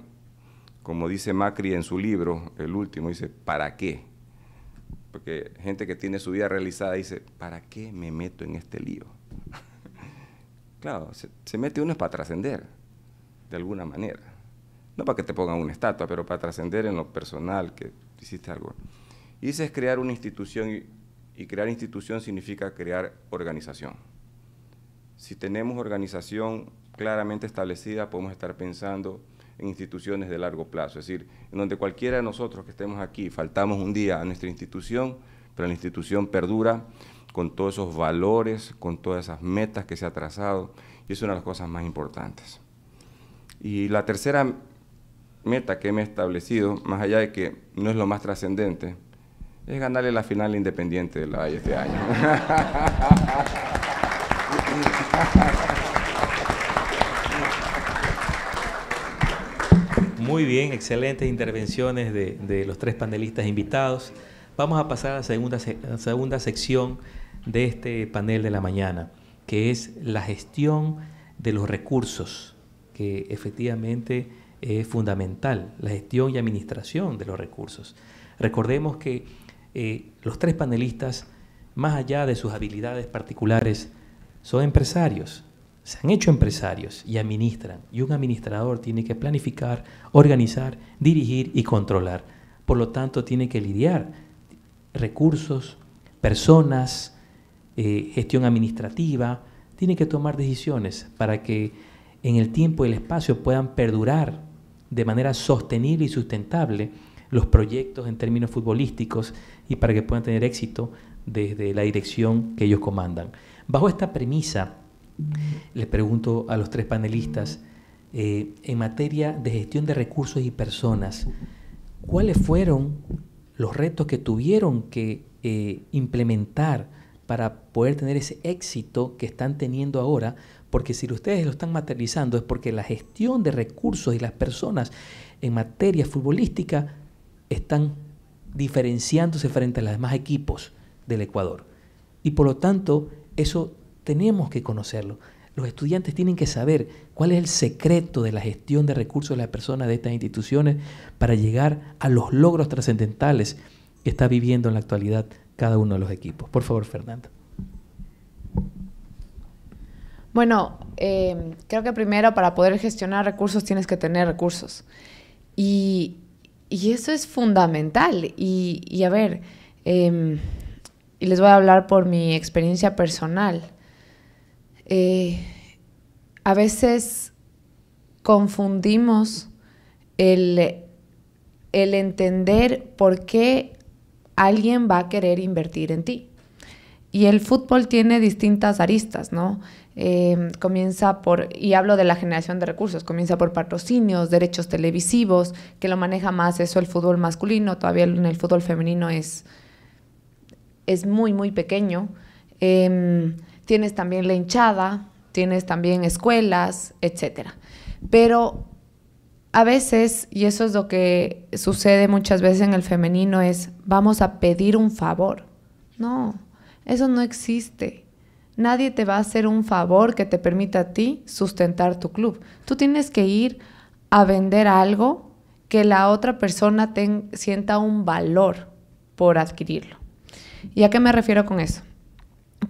como dice Macri en su libro, el último, dice, ¿para qué? porque gente que tiene su vida realizada dice, ¿para qué me meto en este lío? claro, se, mete uno es para trascender, de alguna manera. No para que te pongan una estatua, pero para trascender en lo personal, que hiciste algo. Y dices es crear una institución, y crear institución significa crear organización. Si tenemos organización claramente establecida, podemos estar pensando instituciones de largo plazo. Es decir, en donde cualquiera de nosotros que estemos aquí faltamos un día a nuestra institución, pero la institución perdura con todos esos valores, con todas esas metas que se ha trazado, y es una de las cosas más importantes. Y la tercera meta que me he establecido, más allá de que no es lo más trascendente, es ganarle la final independiente de la Valle este año. Muy bien, excelentes intervenciones de, los tres panelistas invitados. Vamos a pasar a la segunda, segunda sección de este panel de la mañana, que es la gestión de los recursos, que efectivamente es fundamental, la gestión y administración de los recursos. Recordemos que eh, los tres panelistas, más allá de sus habilidades particulares, son empresarios, se han hecho empresarios y administran. Y un administrador tiene que planificar, organizar, dirigir y controlar. Por lo tanto, tiene que lidiar recursos, personas, eh, gestión administrativa. Tiene que tomar decisiones para que en el tiempo y el espacio puedan perdurar de manera sostenible y sustentable los proyectos en términos futbolísticos y para que puedan tener éxito desde la dirección que ellos comandan. Bajo esta premisa, les pregunto a los tres panelistas, eh, en materia de gestión de recursos y personas, ¿cuáles fueron los retos que tuvieron que eh, implementar para poder tener ese éxito que están teniendo ahora? Porque si ustedes lo están materializando es porque la gestión de recursos y las personas en materia futbolística están diferenciándose frente a los demás equipos del Ecuador. Y por lo tanto, eso tenemos que conocerlo. Los estudiantes tienen que saber cuál es el secreto de la gestión de recursos de las personas de estas instituciones para llegar a los logros trascendentales que está viviendo en la actualidad cada uno de los equipos. Por favor, Fernando. Bueno, eh, creo que primero para poder gestionar recursos tienes que tener recursos. Y, eso es fundamental. Y, a ver, em, y les voy a hablar por mi experiencia personal. Eh, a veces confundimos el, entender por qué alguien va a querer invertir en ti. Y el fútbol tiene distintas aristas, ¿no? Eh, comienza por, y hablo de la generación de recursos, comienza por patrocinios, derechos televisivos, que lo maneja más eso el fútbol masculino, todavía en el fútbol femenino es, es muy, muy pequeño. Em, tienes también la hinchada, tienes también escuelas, etc. Pero a veces, y eso es lo que sucede muchas veces en el femenino, es vamos a pedir un favor. No, eso no existe. Nadie te va a hacer un favor que te permita a ti sustentar tu club. Tú tienes que ir a vender algo que la otra persona sienta un valor por adquirirlo. ¿Y a qué me refiero con eso?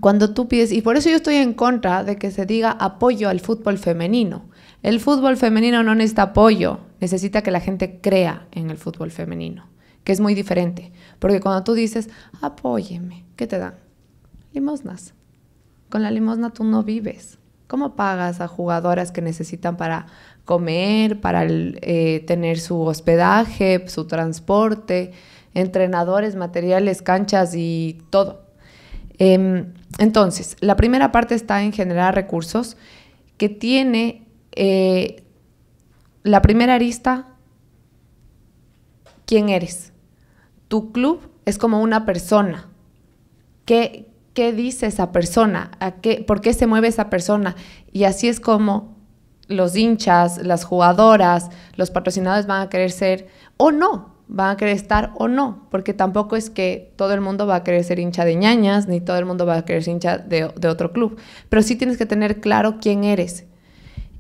cuando tú pides, y por eso yo estoy en contra de que se diga apoyo al fútbol femenino. El fútbol femenino no necesita apoyo, necesita que la gente crea en el fútbol femenino, que es muy diferente. Porque cuando tú dices, apóyeme, ¿qué te dan? Limosnas. Con la limosna tú no vives. ¿Cómo pagas a jugadoras que necesitan para comer, para eh, tener su hospedaje, su transporte, entrenadores, materiales, canchas y todo? Em, entonces, la primera parte está en generar recursos que tiene eh, la primera arista, ¿quién eres? Tu club es como una persona. ¿Qué, qué dice esa persona? qué, ¿Por qué se mueve esa persona? Y así es como los hinchas, las jugadoras, los patrocinadores van a querer ser o no, van a querer estar o no, porque tampoco es que todo el mundo va a querer ser hincha de ñañas, ni todo el mundo va a querer ser hincha de, otro club, pero sí tienes que tener claro quién eres.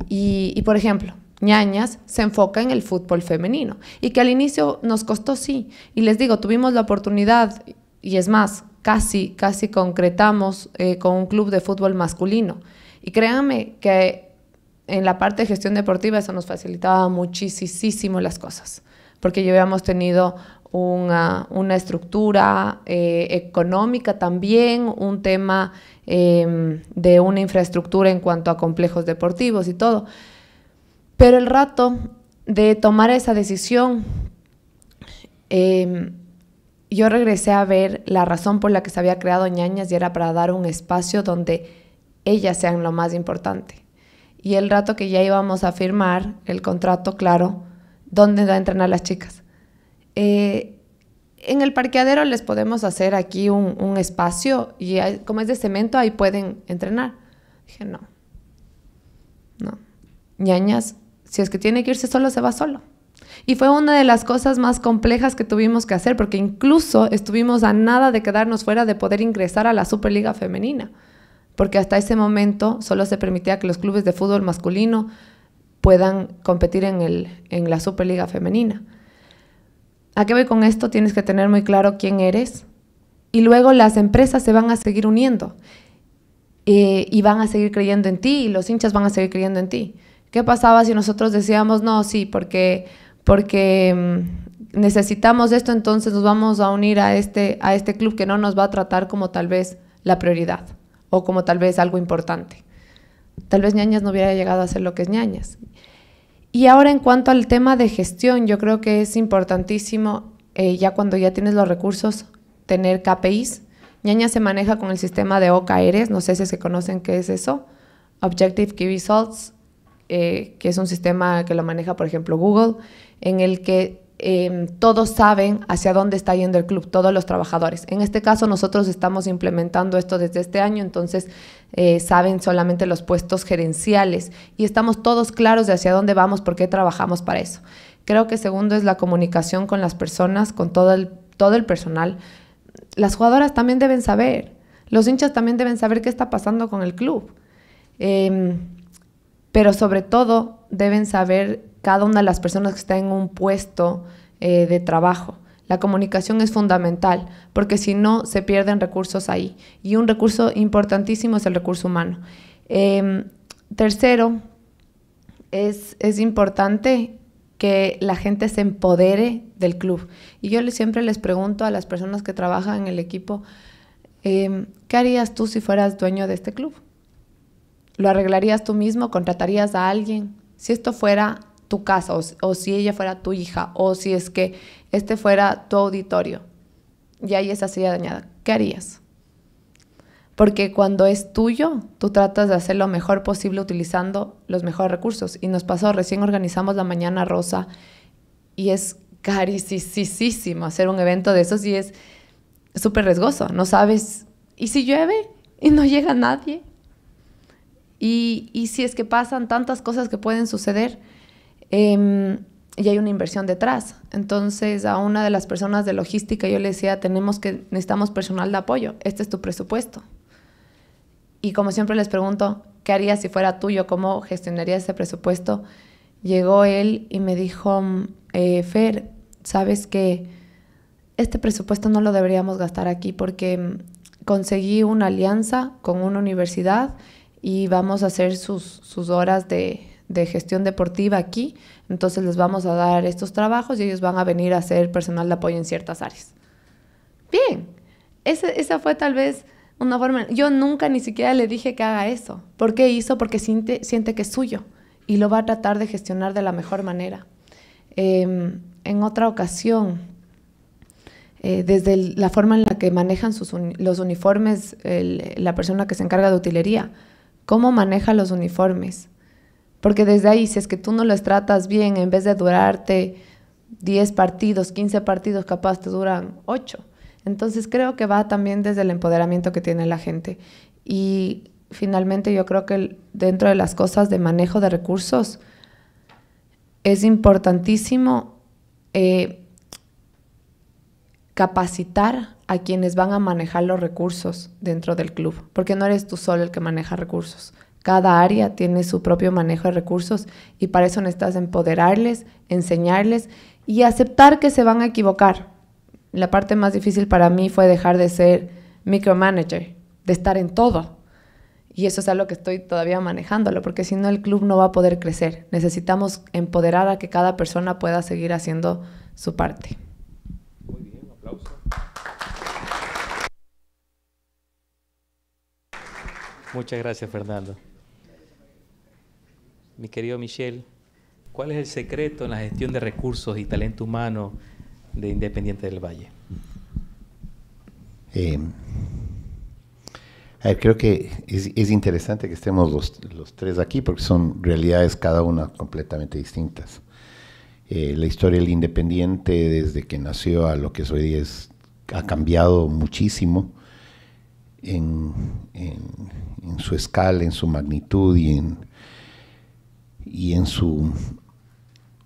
Y, por ejemplo, ñañas se enfoca en el fútbol femenino, y que al inicio nos costó sí, y les digo, tuvimos la oportunidad, y es más, casi, casi concretamos eh, con un club de fútbol masculino. Y créanme que en la parte de gestión deportiva eso nos facilitaba muchísimo las cosas porque ya habíamos tenido una, estructura eh, económica también, un tema em, de una infraestructura en cuanto a complejos deportivos y todo. Pero el rato de tomar esa decisión, em, yo regresé a ver la razón por la que se había creado Ñañas y era para dar un espacio donde ellas sean lo más importante. Y el rato que ya íbamos a firmar el contrato, claro, dónde va entrenar las chicas. Eh, en el parqueadero les podemos hacer aquí un, espacio y como es de cemento, ahí pueden entrenar. Dije, no, no. Ñañas, si es que tiene que irse solo, se va solo. Y fue una de las cosas más complejas que tuvimos que hacer, porque incluso estuvimos a nada de quedarnos fuera de poder ingresar a la Superliga Femenina, porque hasta ese momento solo se permitía que los clubes de fútbol masculino puedan competir en, la Superliga Femenina. ¿A qué voy con esto? Tienes que tener muy claro quién eres y luego las empresas se van a seguir uniendo eh, y van a seguir creyendo en ti y los hinchas van a seguir creyendo en ti. ¿Qué pasaba si nosotros decíamos, no, sí, porque, porque mm, necesitamos esto, entonces nos vamos a unir a este, a este club que no nos va a tratar como tal vez la prioridad o como tal vez algo importante? Tal vez ñañas no hubiera llegado a ser lo que es ñañas. Y ahora en cuanto al tema de gestión, yo creo que es importantísimo, eh, ya cuando ya tienes los recursos, tener KPIs. ñañas se maneja con el sistema de OKRs, no sé si se conocen qué es eso, Objective Key Results, eh, que es un sistema que lo maneja, por ejemplo, Google, en el que Em, todos saben hacia dónde está yendo el club, todos los trabajadores. En este caso nosotros estamos implementando esto desde este año, entonces eh, saben solamente los puestos gerenciales y estamos todos claros de hacia dónde vamos, por qué trabajamos para eso. Creo que segundo es la comunicación con las personas, con todo el, todo el personal. Las jugadoras también deben saber, los hinchas también deben saber qué está pasando con el club. Em, pero sobre todo deben saber cada una de las personas que está en un puesto eh, de trabajo. La comunicación es fundamental porque si no se pierden recursos ahí. Y un recurso importantísimo es el recurso humano. Em, tercero, es, importante que la gente se empodere del club. Y yo siempre les pregunto a las personas que trabajan en el equipo, em, ¿qué harías tú si fueras dueño de este club? ¿Lo arreglarías tú mismo? ¿Contratarías a alguien? Si esto fuera tu casa o, si ella fuera tu hija o si es que este fuera tu auditorio y ahí esa silla dañada, ¿qué harías? Porque cuando es tuyo, tú tratas de hacer lo mejor posible utilizando los mejores recursos. Y nos pasó, recién organizamos la Mañana Rosa y es carísimo hacer un evento de esos y es súper riesgoso. No sabes, ¿y si llueve y no llega nadie? y si es que pasan tantas cosas que pueden suceder, Em, y hay una inversión detrás. Entonces, a una de las personas de logística yo le decía, tenemos que, necesitamos personal de apoyo, este es tu presupuesto. Y como siempre les pregunto, ¿qué harías si fuera tuyo? ¿Cómo gestionaría ese presupuesto? Llegó él y me dijo, eh, Fer, sabes que este presupuesto no lo deberíamos gastar aquí porque mm, conseguí una alianza con una universidad y vamos a hacer sus horas de, de gestión deportiva aquí, entonces les vamos a dar estos trabajos y ellos van a venir a ser personal de apoyo en ciertas áreas. Bien, esa, fue tal vez una forma. Yo nunca ni siquiera le dije que haga eso. ¿Por qué hizo? Porque siente, que es suyo y lo va a tratar de gestionar de la mejor manera. Em, en otra ocasión, eh, desde la forma en la que manejan los uniformes la persona que se encarga de utilería, cómo maneja los uniformes, porque desde ahí, si es que tú no les tratas bien, en vez de durarte 10 partidos, 15 partidos, capaz te duran 8. Entonces creo que va también desde el empoderamiento que tiene la gente. Y finalmente yo creo que dentro de las cosas de manejo de recursos es importantísimo eh, capacitar a quienes van a manejar los recursos dentro del club, porque no eres tú solo el que maneja recursos. Cada área tiene su propio manejo de recursos y para eso necesitas empoderarles, enseñarles y aceptar que se van a equivocar. La parte más difícil para mí fue dejar de ser micromanager, de estar en todo. Y eso es algo que estoy todavía manejándolo, porque si no el club no va a poder crecer. Necesitamos empoderar a que cada persona pueda seguir haciendo su parte. Muchas gracias, Fernando mi querido Michel, ¿cuál es el secreto en la gestión de recursos y talento humano de Independiente del Valle? Eh, creo que es, interesante que estemos los, tres aquí porque son realidades cada una completamente distintas. Eh, la historia del Independiente desde que nació a lo que es hoy es, ha cambiado muchísimo en su escala, en su magnitud y en, y en su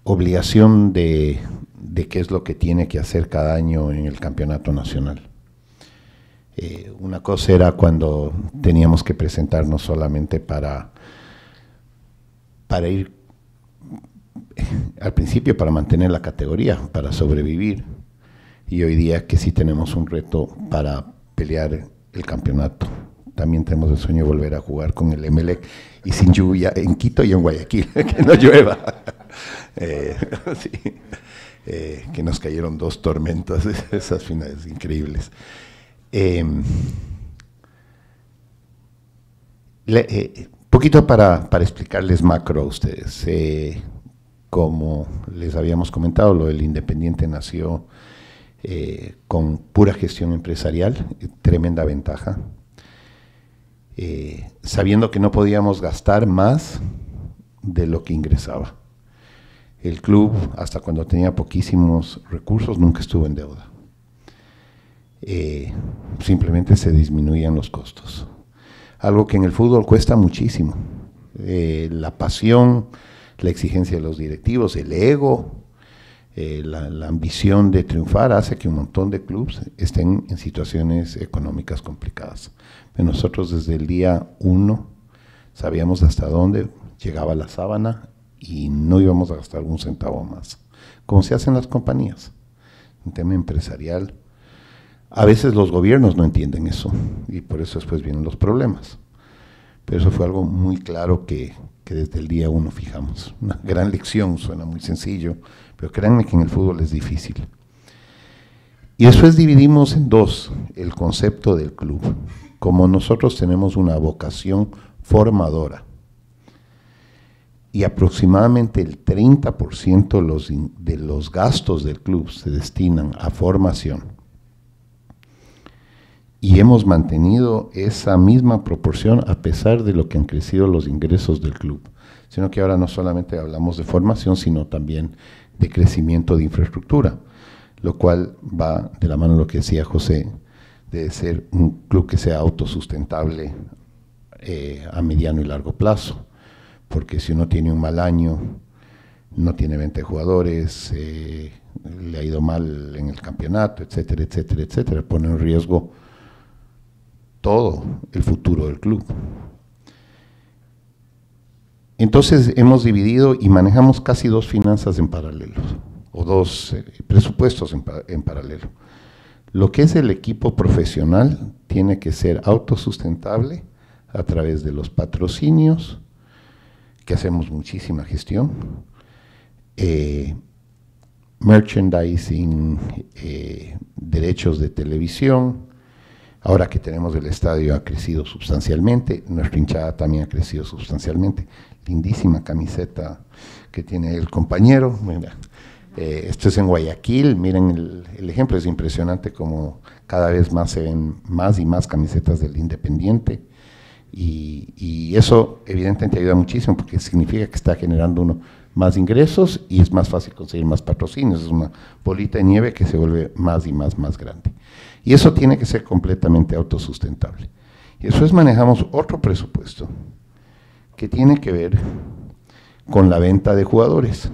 obligación de, qué es lo que tiene que hacer cada año en el campeonato nacional. Eh, una cosa era cuando teníamos que presentarnos solamente para, para ir eh, al principio para mantener la categoría, para sobrevivir. Y hoy día que sí tenemos un reto para pelear el campeonato también tenemos el sueño de volver a jugar con el Emelec y sin lluvia en Quito y en Guayaquil, que no llueva. Eh, eh, que nos cayeron dos tormentas, esas finales increíbles. un em, eh, poquito para, para, explicarles macro a ustedes. como les habíamos comentado, lo del Independiente nació con pura gestión empresarial, tremenda ventaja eh, sabiendo que no podíamos gastar más de lo que ingresaba. El club, hasta cuando tenía poquísimos recursos, nunca estuvo en deuda. Eh, simplemente se disminuían los costos. Algo que en el fútbol cuesta muchísimo. Eh, la pasión, la exigencia de los directivos, el ego, la, la, ambición de triunfar hace que un montón de clubes estén en situaciones económicas complicadas nosotros desde el día uno sabíamos hasta dónde llegaba la sábana y no íbamos a gastar un centavo más, como se hacen las compañías. Un tema empresarial. A veces los gobiernos no entienden eso y por eso después vienen los problemas. Pero eso fue algo muy claro que desde el día uno fijamos. Una gran lección, suena muy sencillo, pero créanme que en el fútbol es difícil. Y después dividimos en dos el concepto del club como nosotros tenemos una vocación formadora y aproximadamente el 30% de los, gastos del club se destinan a formación. Y hemos mantenido esa misma proporción a pesar de lo que han crecido los ingresos del club. Sino que ahora no solamente hablamos de formación, sino también de crecimiento de infraestructura, lo cual va de la mano de lo que decía José, de ser un club que sea autosustentable eh, a mediano y largo plazo, porque si uno tiene un mal año, no tiene 20 jugadores, eh, le ha ido mal en el campeonato, etcétera, etcétera, etcétera, pone en riesgo todo el futuro del club. Entonces hemos dividido y manejamos casi dos finanzas en paralelo, o dos eh, presupuestos en paralelo. Lo que es el equipo profesional tiene que ser autosustentable a través de los patrocinios, que hacemos muchísima gestión, eh, merchandising, eh, derechos de televisión. Ahora que tenemos el estadio ha crecido sustancialmente, nuestra hinchada también ha crecido sustancialmente. Lindísima camiseta que tiene el compañero. bien. Eh, esto es en Guayaquil, miren el, ejemplo, es impresionante como cada vez más se ven más y más camisetas del Independiente y, eso evidentemente ayuda muchísimo porque significa que está generando uno más ingresos y es más fácil conseguir más patrocinios, es una bolita de nieve que se vuelve más y más, más grande. Y eso tiene que ser completamente autosustentable. Y es manejamos otro presupuesto que tiene que ver con la venta de jugadores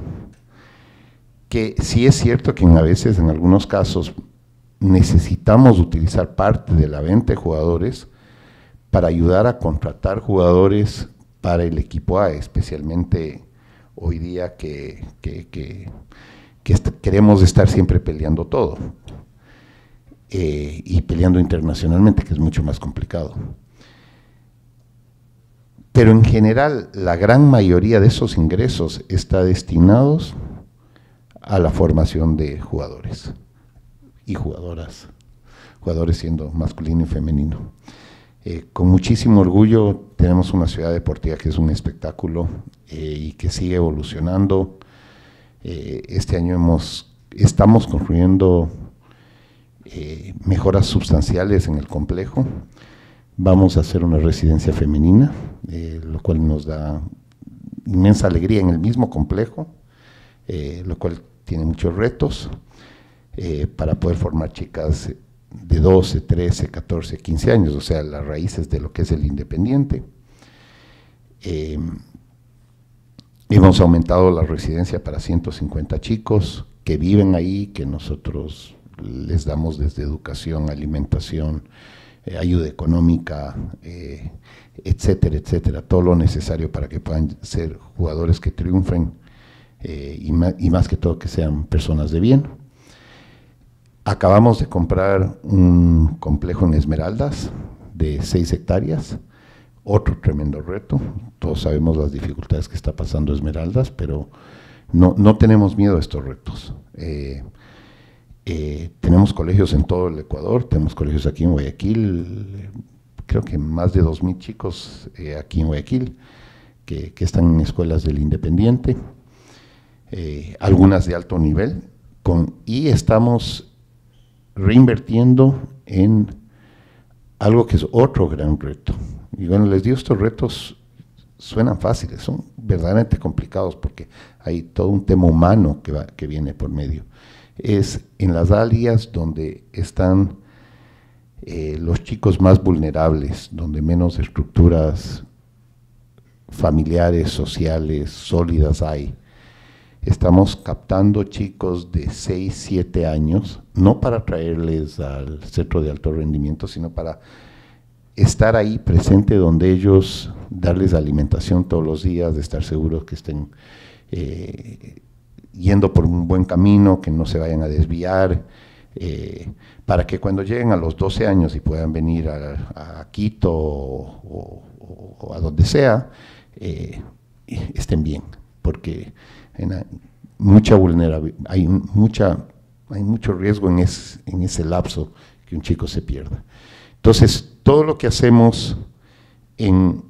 que sí es cierto que a veces, en algunos casos, necesitamos utilizar parte de la venta de jugadores para ayudar a contratar jugadores para el equipo A, especialmente hoy día que, queremos estar siempre peleando todo eh, y peleando internacionalmente, que es mucho más complicado. Pero en general, la gran mayoría de esos ingresos está destinados a la formación de jugadores y jugadoras, jugadores siendo masculino y femenino. Eh, con muchísimo orgullo tenemos una ciudad deportiva que es un espectáculo eh, y que sigue evolucionando. Eh, este año hemos, estamos construyendo mejoras sustanciales en el complejo. Vamos a hacer una residencia femenina, lo cual nos da inmensa alegría en el mismo complejo, lo cual tiene muchos retos eh, para poder formar chicas de 12, 13, 14, 15 años, o sea, las raíces de lo que es el independiente. Eh, hemos aumentado la residencia para 150 chicos que viven ahí, que nosotros les damos desde educación, alimentación, eh, ayuda económica, etcétera, etcétera, todo lo necesario para que puedan ser jugadores que triunfen eh, y, más, que todo que sean personas de bien. Acabamos de comprar un complejo en Esmeraldas de 6 hectáreas, otro tremendo reto. Todos sabemos las dificultades que está pasando Esmeraldas, pero no, tenemos miedo a estos retos. Eh, eh, tenemos colegios en todo el Ecuador, tenemos colegios aquí en Guayaquil, creo que más de 2.000 chicos aquí en Guayaquil que, están en escuelas del Independiente. Eh, algunas de alto nivel, con, y estamos reinvirtiendo en algo que es otro gran reto. Y bueno, les digo, estos retos suenan fáciles, son verdaderamente complicados porque hay todo un tema humano que, que viene por medio. Es en las áreas donde están eh, los chicos más vulnerables, donde menos estructuras familiares, sociales, sólidas hay. Estamos captando chicos de 6, 7 años, no para traerles al centro de alto rendimiento, sino para estar ahí presente donde ellos, darles alimentación todos los días, estar seguros que estén eh, yendo por un buen camino, que no se vayan a desviar, eh, para que cuando lleguen a los 12 años y puedan venir a, Quito o, a donde sea, eh, estén bien, porque mucha vulnerabilidad, hay, mucha, hay mucho riesgo en, ese lapso que un chico se pierda. Entonces, todo lo que hacemos en,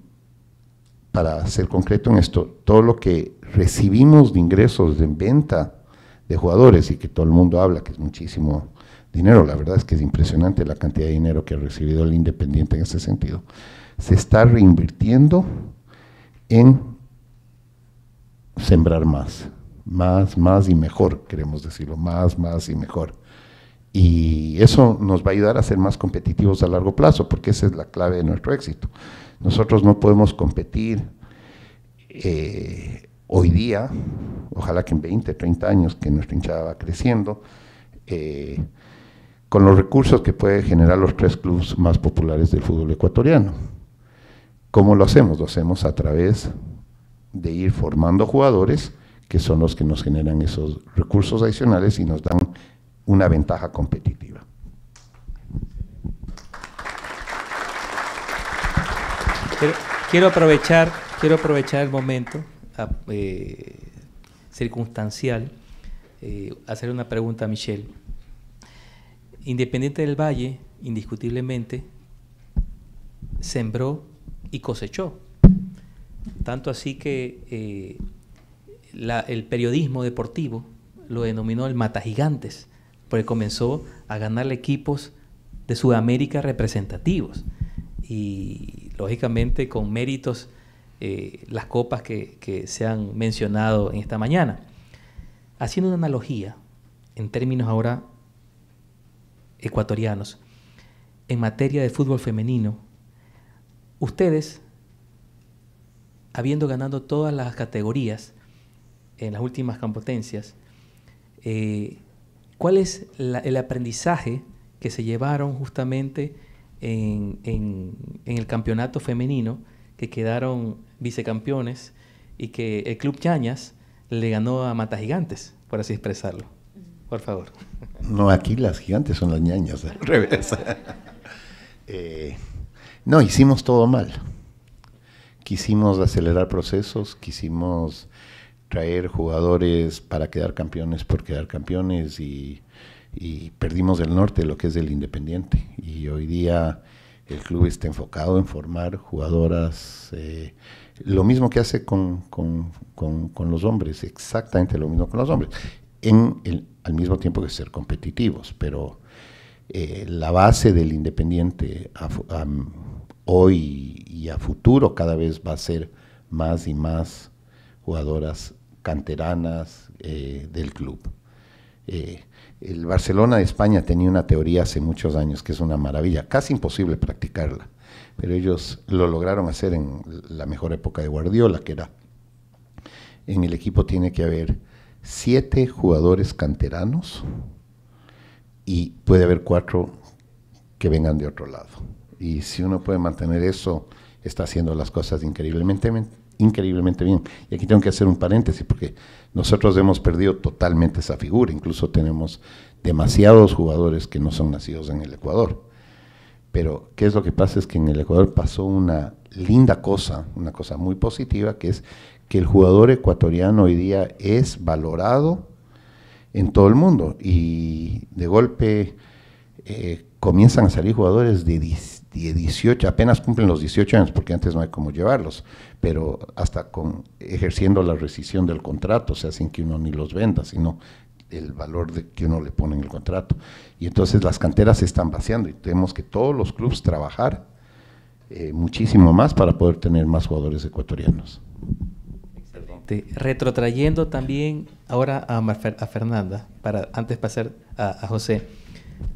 para ser concreto en esto, todo lo que recibimos de ingresos de venta de jugadores y que todo el mundo habla que es muchísimo dinero, la verdad es que es impresionante la cantidad de dinero que ha recibido el Independiente en ese sentido, se está reinvirtiendo en sembrar más, más, más y mejor, queremos decirlo, más, más y mejor. Y eso nos va a ayudar a ser más competitivos a largo plazo, porque esa es la clave de nuestro éxito. Nosotros no podemos competir eh, hoy día, ojalá que en 20, 30 años, que nuestra hinchada va creciendo, eh, con los recursos que pueden generar los tres clubes más populares del fútbol ecuatoriano. ¿Cómo lo hacemos? Lo hacemos a través de ir formando jugadores que son los que nos generan esos recursos adicionales y nos dan una ventaja competitiva. quiero aprovechar, quiero aprovechar el momento ah, eh, circunstancial, eh, hacer una pregunta a Michelle. Independiente del Valle, indiscutiblemente, sembró y cosechó tanto así que eh, el periodismo deportivo lo denominó el mata gigantes porque comenzó a ganarle equipos de Sudamérica representativos. Y lógicamente con méritos eh, las copas que se han mencionado en esta mañana. Haciendo una analogía, en términos ahora ecuatorianos, en materia de fútbol femenino, ustedes habiendo ganado todas las categorías en las últimas competencias, eh, ¿cuál es el aprendizaje que se llevaron justamente en, el campeonato femenino, que quedaron vicecampeones y que el Club Chañas le ganó a Matagigantes, Gigantes, por así expresarlo? Por favor. No, aquí las gigantes son las ñañas, al revés. Eh, no, hicimos todo mal quisimos acelerar procesos, quisimos traer jugadores para quedar campeones por quedar campeones y, perdimos el norte, lo que es el Independiente. Y hoy día el club está enfocado en formar jugadoras, eh, lo mismo que hace con, los hombres, exactamente lo mismo con los hombres, en el, al mismo tiempo que ser competitivos, pero eh, la base del Independiente a hoy y a futuro cada vez va a ser más y más jugadoras canteranas eh, del club. Eh, el Barcelona de España tenía una teoría hace muchos años que es una maravilla, casi imposible practicarla, pero ellos lo lograron hacer en la mejor época de Guardiola, que era en el equipo tiene que haber siete jugadores canteranos y puede haber cuatro que vengan de otro lado y si uno puede mantener eso, está haciendo las cosas increíblemente, increíblemente bien. Y aquí tengo que hacer un paréntesis porque nosotros hemos perdido totalmente esa figura, incluso tenemos demasiados jugadores que no son nacidos en el Ecuador. Pero qué es lo que pasa es que en el Ecuador pasó una linda cosa, una cosa muy positiva, que es que el jugador ecuatoriano hoy día es valorado en todo el mundo y de golpe eh, comienzan a salir jugadores de 10. 18, apenas cumplen los 18 años, porque antes no hay cómo llevarlos, pero hasta con ejerciendo la rescisión del contrato, o sea, sin que uno ni los venda, sino el valor de, que uno le pone en el contrato. Y entonces las canteras se están vaciando y tenemos que todos los clubes trabajar eh, muchísimo más para poder tener más jugadores ecuatorianos. Retrotrayendo también ahora a, Fernanda, para antes pasar a, a José,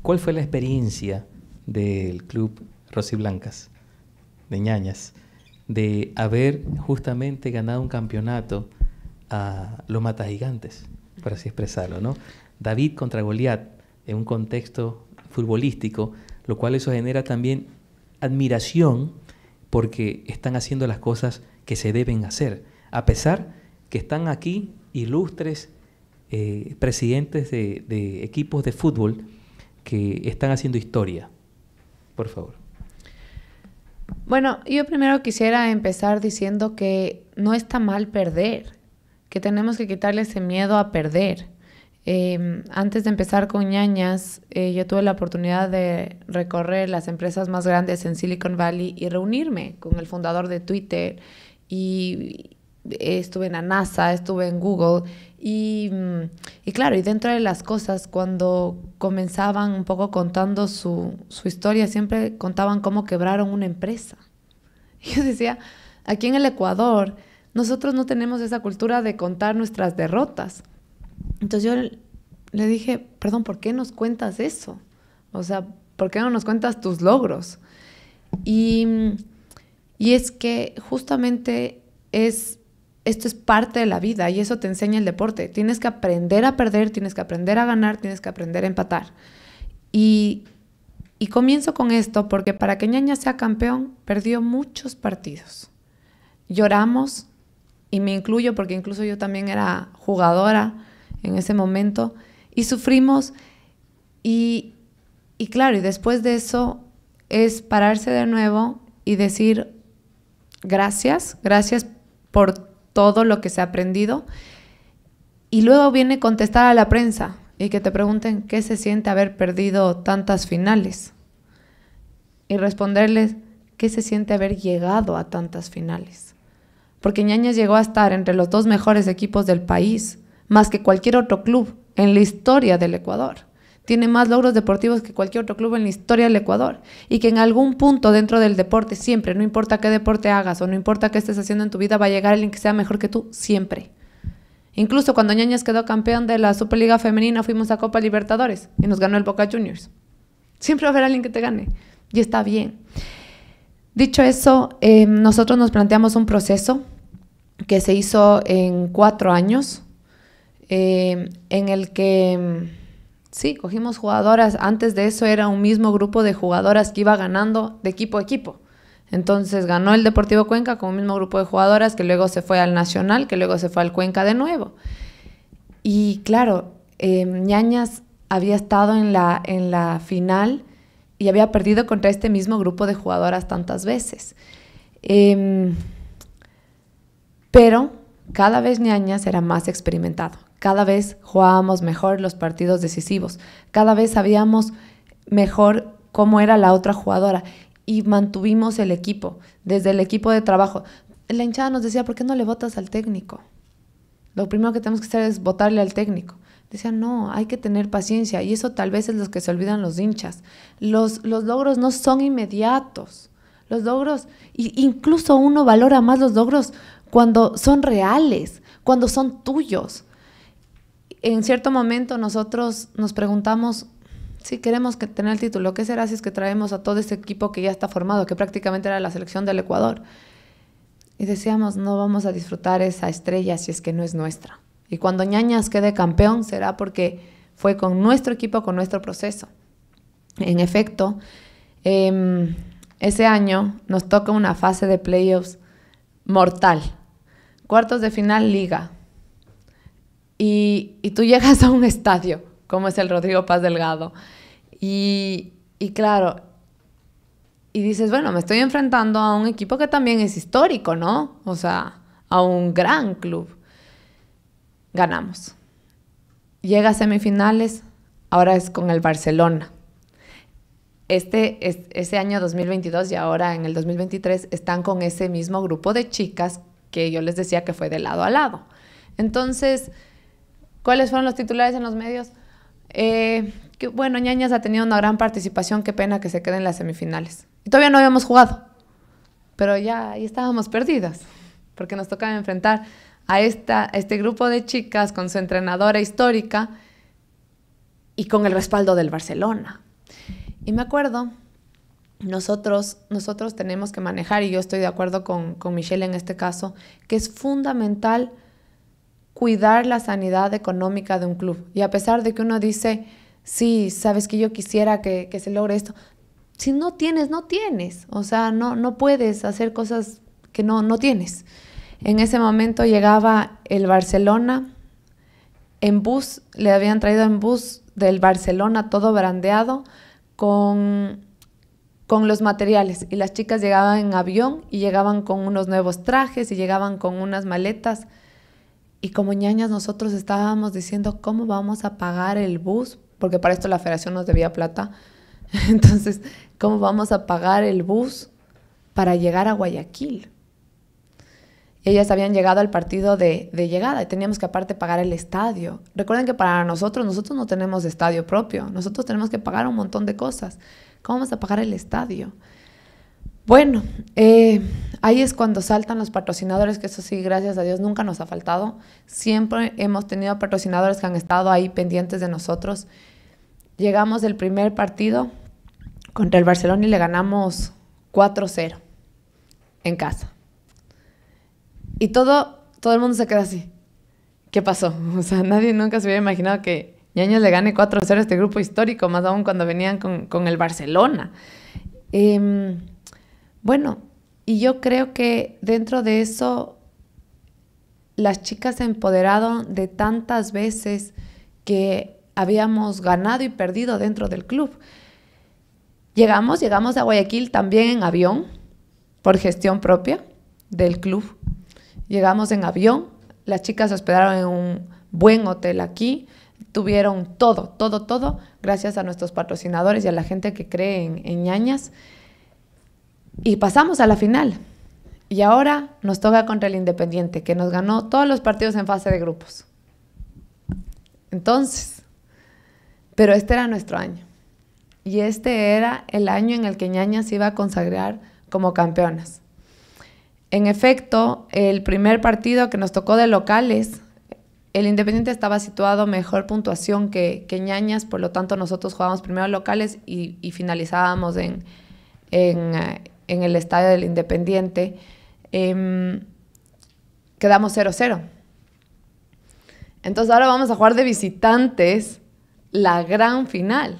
¿cuál fue la experiencia del club Blancas, de ñañas, de haber justamente ganado un campeonato a los matagigantes, por así expresarlo, ¿no? David contra Goliat en un contexto futbolístico, lo cual eso genera también admiración porque están haciendo las cosas que se deben hacer, a pesar que están aquí ilustres eh, presidentes de equipos de fútbol que están haciendo historia. Por favor. Bueno, yo primero quisiera empezar diciendo que no está mal perder, que tenemos que quitarle ese miedo a perder. Em, antes de empezar con ñañas, eh, yo tuve la oportunidad de recorrer las empresas más grandes en Silicon Valley y reunirme con el fundador de Twitter y eh, estuve en la NASA, estuve en Google Mm, y, claro, y dentro de las cosas, cuando comenzaban un poco contando su, historia, siempre contaban cómo quebraron una empresa. yo decía, aquí en el Ecuador, nosotros no tenemos esa cultura de contar nuestras derrotas. Entonces yo le dije, perdón, ¿por qué nos cuentas eso? O sea, ¿por qué no nos cuentas tus logros? Y, mm, y es que justamente es esto es parte de la vida y eso te enseña el deporte. Tienes que aprender a perder, tienes que aprender a ganar, tienes que aprender a empatar. Y, comienzo con esto porque para que Ñaña sea campeón, perdió muchos partidos. Lloramos, y me incluyo porque incluso yo también era jugadora en ese momento, y sufrimos. Y, y claro, y después de eso es pararse de nuevo y decir gracias, gracias por todo lo que se ha aprendido. Y luego viene contestar a la prensa y que te pregunten qué se siente haber perdido tantas finales. Y responderles qué se siente haber llegado a tantas finales. Porque Ñañez llegó a estar entre los dos mejores equipos del país, más que cualquier otro club en la historia del Ecuador tiene más logros deportivos que cualquier otro club en la historia del Ecuador y que en algún punto dentro del deporte siempre, no importa qué deporte hagas o no importa qué estés haciendo en tu vida, va a llegar alguien que sea mejor que tú siempre. Incluso cuando Ñañez quedó campeón de la Superliga Femenina fuimos a Copa Libertadores y nos ganó el Boca Juniors. Siempre va a haber alguien que te gane y está bien. Dicho eso, em, nosotros nos planteamos un proceso que se hizo en cuatro años em, en el que em, Sí, cogimos jugadoras. Antes de eso era un mismo grupo de jugadoras que iba ganando de equipo a equipo. Entonces ganó el Deportivo Cuenca con un mismo grupo de jugadoras que luego se fue al Nacional, que luego se fue al Cuenca de nuevo. Y claro, eh, Ñañas había estado en la, en la final y había perdido contra este mismo grupo de jugadoras tantas veces. Em, pero cada vez Ñañas era más experimentado. Cada vez jugábamos mejor los partidos decisivos, cada vez sabíamos mejor cómo era la otra jugadora y mantuvimos el equipo, desde el equipo de trabajo. La hinchada nos decía, ¿por qué no le votas al técnico? Lo primero que tenemos que hacer es votarle al técnico. Decían, no, hay que tener paciencia y eso tal vez es lo que se olvidan los hinchas. Los, los logros no son inmediatos. Los logros, incluso uno valora más los logros cuando son reales, cuando son tuyos, en cierto momento nosotros nos preguntamos si queremos que tener el título, ¿qué será si es que traemos a todo ese equipo que ya está formado, que prácticamente era la selección del Ecuador? Y decíamos, no vamos a disfrutar esa estrella si es que no es nuestra. Y cuando Ñañas quede campeón será porque fue con nuestro equipo, con nuestro proceso. En efecto, em, ese año nos toca una fase de playoffs mortal. Cuartos de final liga, y, y tú llegas a un estadio, como es el Rodrigo Paz Delgado, y, y claro, y dices, bueno, me estoy enfrentando a un equipo que también es histórico, ¿no? O sea, a un gran club. Ganamos. Llega a semifinales, ahora es con el Barcelona. Este, es, ese año 2022 y ahora en el 2023 están con ese mismo grupo de chicas que yo les decía que fue de lado a lado. Entonces, ¿Cuáles fueron los titulares en los medios? Eh, que, bueno, Ñañas ha tenido una gran participación, qué pena que se quede en las semifinales. Y todavía no habíamos jugado, pero ya ahí estábamos perdidas, porque nos tocaba enfrentar a, esta, este grupo de chicas con su entrenadora histórica y con el respaldo del Barcelona. Y me acuerdo, nosotros, nosotros tenemos que manejar, y yo estoy de acuerdo con, con Michelle en este caso, que es fundamental cuidar la sanidad económica de un club. Y a pesar de que uno dice, sí, sabes que yo quisiera que, se logre esto, si no tienes, no tienes. O sea, no, no puedes hacer cosas que no, no tienes. En ese momento llegaba el Barcelona en bus, le habían traído en bus del Barcelona todo brandeado con, con los materiales y las chicas llegaban en avión y llegaban con unos nuevos trajes y llegaban con unas maletas. Y como ñañas nosotros estábamos diciendo cómo vamos a pagar el bus, porque para esto la federación nos debía plata. Entonces, ¿cómo vamos a pagar el bus para llegar a Guayaquil? ellas habían llegado al partido de, de llegada y teníamos que aparte pagar el estadio. Recuerden que para nosotros, nosotros no tenemos estadio propio, nosotros tenemos que pagar un montón de cosas. ¿Cómo vamos a pagar el estadio? Bueno, eh, ahí es cuando saltan los patrocinadores, que eso sí, gracias a Dios, nunca nos ha faltado. Siempre hemos tenido patrocinadores que han estado ahí pendientes de nosotros. Llegamos el primer partido contra el Barcelona y le ganamos 4-0 en casa. Y todo, todo el mundo se queda así. ¿Qué pasó? O sea, nadie nunca se hubiera imaginado que ñaños le gane 4-0 a este grupo histórico, más aún cuando venían con, con el Barcelona. Em, bueno, y yo creo que dentro de eso las chicas se empoderaron de tantas veces que habíamos ganado y perdido dentro del club. Llegamos, llegamos a Guayaquil también en avión, por gestión propia del club. Llegamos en avión, las chicas se hospedaron en un buen hotel aquí, tuvieron todo, todo, todo, gracias a nuestros patrocinadores y a la gente que cree en, en ñañas. Y pasamos a la final. Y ahora nos toca contra el Independiente, que nos ganó todos los partidos en fase de grupos. Entonces, pero este era nuestro año. Y este era el año en el que Ñañas iba a consagrar como campeonas. En efecto, el primer partido que nos tocó de locales, el Independiente estaba situado mejor puntuación que, Ñañas, por lo tanto nosotros jugábamos primero locales y, finalizábamos en, eh, en el estadio del Independiente, em, quedamos 0-0. Entonces ahora vamos a jugar de visitantes la gran final.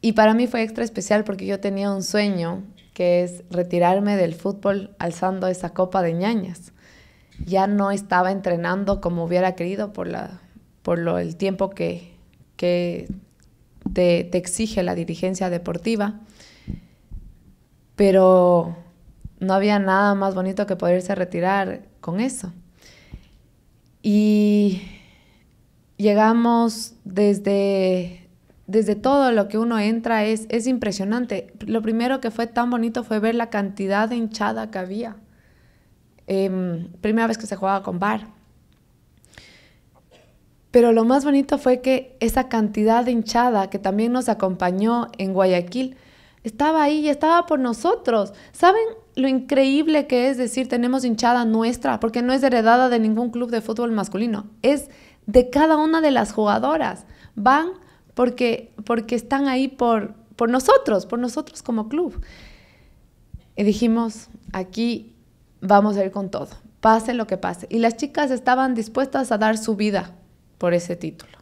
Y para mí fue extra especial porque yo tenía un sueño que es retirarme del fútbol alzando esa copa de ñañas. Ya no estaba entrenando como hubiera querido por, por lo, el tiempo que, te, te exige la dirigencia deportiva pero no había nada más bonito que poderse retirar con eso. Y llegamos desde, desde todo lo que uno entra, es, impresionante. Lo primero que fue tan bonito fue ver la cantidad de hinchada que había. Em, primera vez que se jugaba con bar. Pero lo más bonito fue que esa cantidad de hinchada que también nos acompañó en Guayaquil, estaba ahí, y estaba por nosotros. ¿Saben lo increíble que es decir tenemos hinchada nuestra? Porque no es heredada de ningún club de fútbol masculino, es de cada una de las jugadoras. Van porque, porque están ahí por, por nosotros, por nosotros como club. Y dijimos, aquí vamos a ir con todo, pase lo que pase. Y las chicas estaban dispuestas a dar su vida por ese título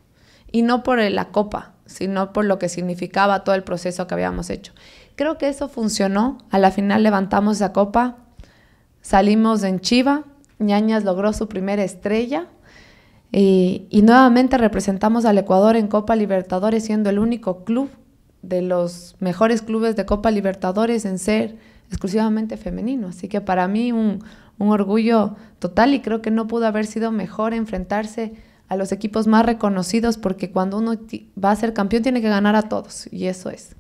y no por la copa, sino por lo que significaba todo el proceso que habíamos hecho. Creo que eso funcionó. A la final levantamos la copa, salimos en Chiva, Ñañas logró su primera estrella y, nuevamente representamos al Ecuador en Copa Libertadores, siendo el único club de los mejores clubes de Copa Libertadores en ser exclusivamente femenino. Así que para mí un, un orgullo total y creo que no pudo haber sido mejor enfrentarse a los equipos más reconocidos, porque cuando uno va a ser campeón tiene que ganar a todos, y eso es.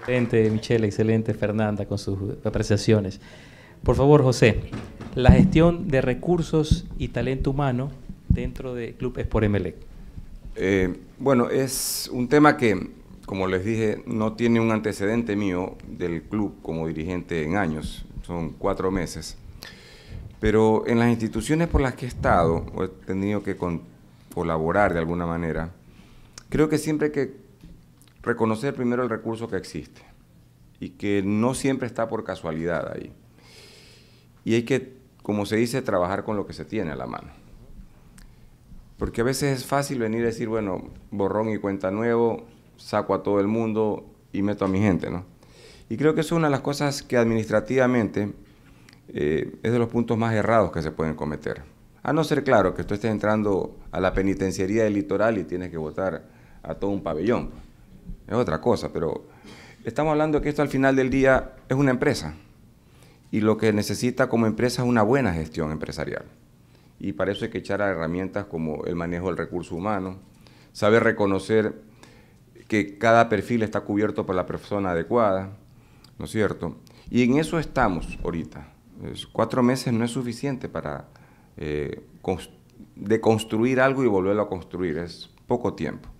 Excelente, Michelle, excelente, Fernanda, con sus apreciaciones. Por favor, José, la gestión de recursos y talento humano dentro de Club Espor MLE. Eh, bueno, es un tema que, como les dije, no tiene un antecedente mío del club como dirigente en años son cuatro meses. Pero en las instituciones por las que he estado, o he tenido que colaborar de alguna manera, creo que siempre hay que reconocer primero el recurso que existe y que no siempre está por casualidad ahí. Y hay que, como se dice, trabajar con lo que se tiene a la mano. Porque a veces es fácil venir a decir, bueno, borrón y cuenta nuevo, saco a todo el mundo y meto a mi gente, ¿no? Y creo que es una de las cosas que administrativamente eh, es de los puntos más errados que se pueden cometer. A no ser claro que tú estés entrando a la penitenciaría del litoral y tienes que votar a todo un pabellón. Es otra cosa, pero estamos hablando de que esto al final del día es una empresa. Y lo que necesita como empresa es una buena gestión empresarial. Y para eso hay que echar a herramientas como el manejo del recurso humano, saber reconocer que cada perfil está cubierto por la persona adecuada, ¿no es cierto? Y en eso estamos ahorita. cuatro meses no es suficiente para eh, deconstruir algo y volverlo a construir, es poco tiempo.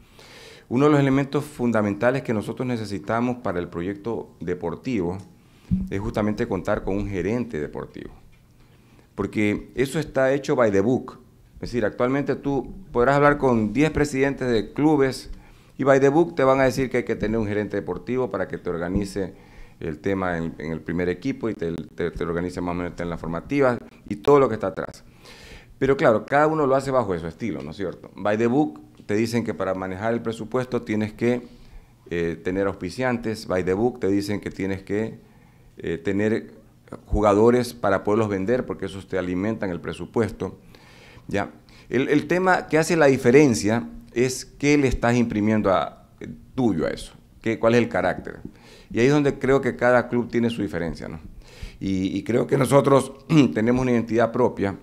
Uno de los elementos fundamentales que nosotros necesitamos para el proyecto deportivo es justamente contar con un gerente deportivo, porque eso está hecho by the book. Es decir, actualmente tú podrás hablar con 10 presidentes de clubes y by the book te van a decir que hay que tener un gerente deportivo para que te organice el tema en, el primer equipo y te, te, organiza más o menos en la formativa y todo lo que está atrás. Pero claro, cada uno lo hace bajo su estilo, ¿no es cierto? By the book, te dicen que para manejar el presupuesto tienes que eh, tener auspiciantes, by the book, te dicen que tienes que eh, tener jugadores para poderlos vender, porque esos te alimentan el presupuesto. ¿ya? El, tema que hace la diferencia es qué le estás imprimiendo a, eh, tuyo a eso, cuál es el carácter. Y ahí es donde creo que cada club tiene su diferencia, Y, creo que nosotros tenemos una identidad propia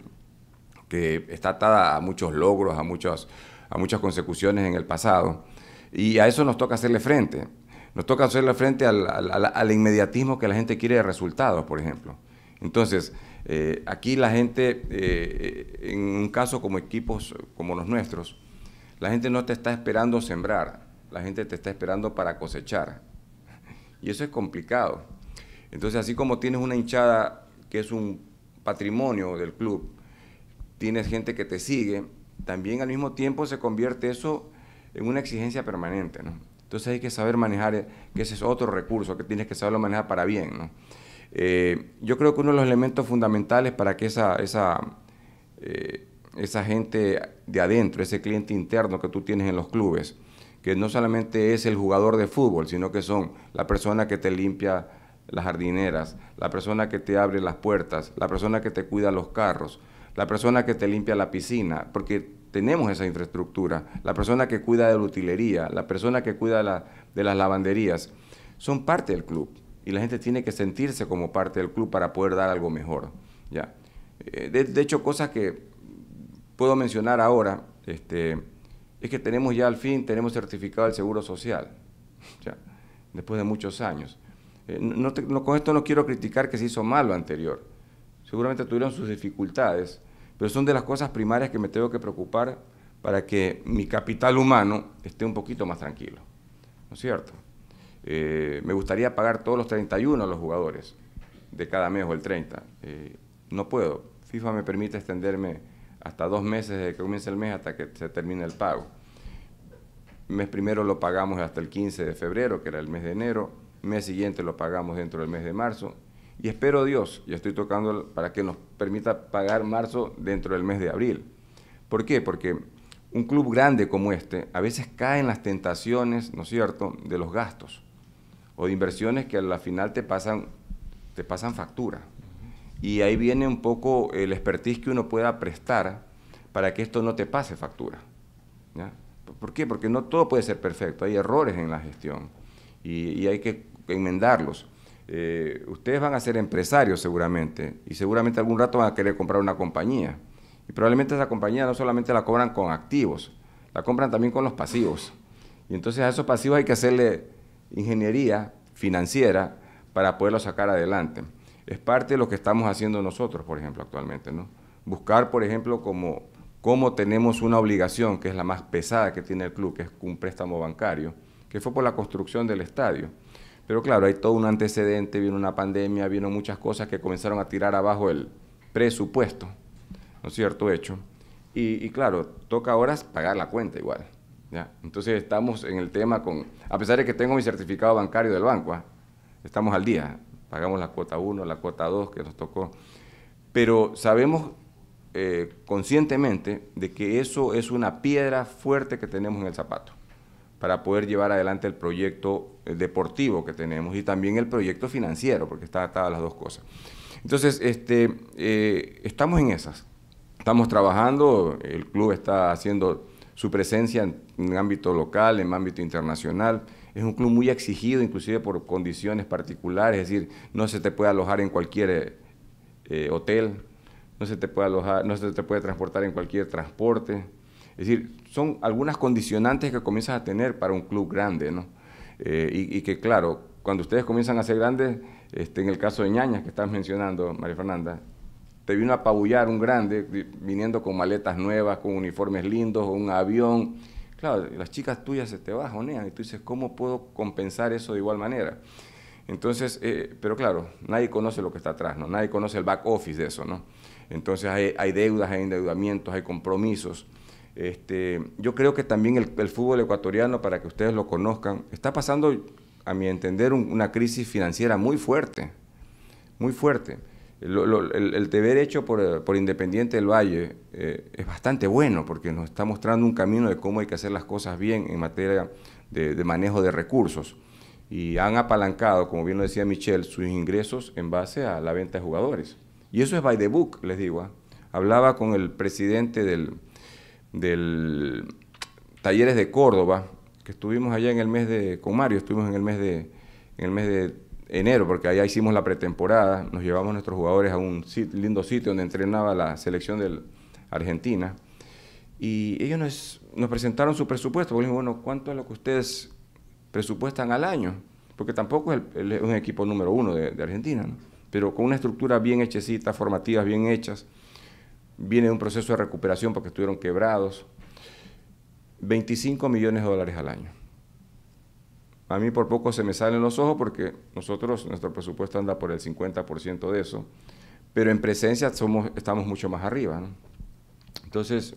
que está atada a muchos logros, a muchas, a muchas consecuciones en el pasado. Y a eso nos toca hacerle frente. Nos toca hacerle frente al, inmediatismo que la gente quiere de resultados, por ejemplo. Entonces, eh, aquí la gente, eh, en un caso como equipos como los nuestros, la gente no te está esperando sembrar, la gente te está esperando para cosechar. Y eso es complicado. Entonces, así como tienes una hinchada que es un patrimonio del club, tienes gente que te sigue, también al mismo tiempo se convierte eso en una exigencia permanente, Entonces hay que saber manejar, eh, que ese es otro recurso, que tienes que saberlo manejar para bien, eh, yo creo que uno de los elementos fundamentales para que esa, esa, eh, esa gente de adentro, ese cliente interno que tú tienes en los clubes, que no solamente es el jugador de fútbol, sino que son la persona que te limpia las jardineras, la persona que te abre las puertas, la persona que te cuida los carros, la persona que te limpia la piscina, porque tenemos esa infraestructura, la persona que cuida de la utilería, la persona que cuida de, las lavanderías, son parte del club y la gente tiene que sentirse como parte del club para poder dar algo mejor. ¿ya? Eh, de, de hecho, cosas que puedo mencionar ahora, este, es que tenemos ya al fin, tenemos certificado el Seguro Social, ya, después de muchos años. Eh, con esto no quiero criticar que se hizo mal lo anterior, seguramente tuvieron sus dificultades, pero son de las cosas primarias que me tengo que preocupar para que mi capital humano esté un poquito más tranquilo, ¿no es cierto? Eh, me gustaría pagar todos los 31 a los jugadores de cada mes o el 30. Eh, no puedo. FIFA me permite extenderme hasta dos meses desde que comience el mes hasta que se termine el pago. Mes primero lo pagamos hasta el 15 de febrero, que era el mes de enero, mes siguiente lo pagamos dentro del mes de marzo, y espero Dios, y estoy tocando para que nos permita pagar marzo dentro del mes de abril. ¿Por qué? Porque un club grande como este a veces cae en las tentaciones, ¿no es cierto?, de los gastos o de inversiones que a la final te pasan, te pasan factura. Y ahí viene un poco el expertise que uno pueda prestar para que esto no te pase factura. ¿Por qué? Porque no todo puede ser perfecto, hay errores en la gestión y, hay que enmendarlos. Eh, ustedes van a ser empresarios seguramente y seguramente algún rato van a querer comprar una compañía. Y probablemente esa compañía no solamente la cobran con activos, la compran también con los pasivos. Y entonces a esos pasivos hay que hacerle ingeniería financiera para poderlos sacar adelante es parte de lo que estamos haciendo nosotros, por ejemplo, actualmente, ¿no? Buscar, por ejemplo, cómo tenemos una obligación, que es la más pesada que tiene el club, que es un préstamo bancario, que fue por la construcción del estadio. Pero claro, hay todo un antecedente, vino una pandemia, vino muchas cosas que comenzaron a tirar abajo el presupuesto, ¿no es cierto? Hecho. Y, claro, toca ahora pagar la cuenta igual. ¿ya? Entonces estamos en el tema con, a pesar de que tengo mi certificado bancario del banco, ¿ah? estamos al día, Pagamos la cuota 1, la cuota 2 que nos tocó. Pero sabemos eh, conscientemente de que eso es una piedra fuerte que tenemos en el zapato para poder llevar adelante el proyecto eh, deportivo que tenemos y también el proyecto financiero, porque está atadas las dos cosas. Entonces, este, eh, estamos en esas. Estamos trabajando, el club está haciendo su presencia en, en ámbito local, en ámbito internacional es un club muy exigido, inclusive por condiciones particulares, es decir, no se te puede alojar en cualquier eh, hotel, no se te puede alojar, no se te puede transportar en cualquier transporte. Es decir, son algunas condicionantes que comienzas a tener para un club grande, ¿no? Eh, y, que claro, cuando ustedes comienzan a ser grandes, este, en el caso de Ñañas que estás mencionando, María Fernanda, te vino a apabullar un grande viniendo con maletas nuevas, con uniformes lindos, un avión Claro, las chicas tuyas se te bajonean y tú dices, ¿cómo puedo compensar eso de igual manera? Entonces, eh, pero claro, nadie conoce lo que está atrás, ¿no? Nadie conoce el back office de eso, ¿no? Entonces hay, deudas, hay endeudamientos, hay compromisos. Este, yo creo que también el, fútbol ecuatoriano, para que ustedes lo conozcan, está pasando, a mi entender, una crisis financiera muy fuerte, muy fuerte el, el, deber hecho por, eh, Independiente del Valle eh, es bastante bueno porque nos está mostrando un camino de cómo hay que hacer las cosas bien en materia de, manejo de recursos. Y han apalancado, como bien lo decía Michelle, sus ingresos en base a la venta de jugadores. Y eso es by the book, les digo. ¿ah? Hablaba con el presidente del, del Talleres de Córdoba, que estuvimos allá en el mes de, con Mario, estuvimos en el mes de, en el mes de enero, porque allá hicimos la pretemporada, nos llevamos nuestros jugadores a un lindo sitio donde entrenaba la selección de Argentina. Y ellos nos, presentaron su presupuesto, porque bueno, ¿cuánto es lo que ustedes presupuestan al año? Porque tampoco es un equipo número uno de, Argentina, ¿no? pero con una estructura bien hechecita, formativas bien hechas. Viene un proceso de recuperación porque estuvieron quebrados. 25 millones de dólares al año a mí por poco se me salen los ojos porque nosotros, nuestro presupuesto anda por el 50% de eso, pero en presencia somos, estamos mucho más arriba. Entonces,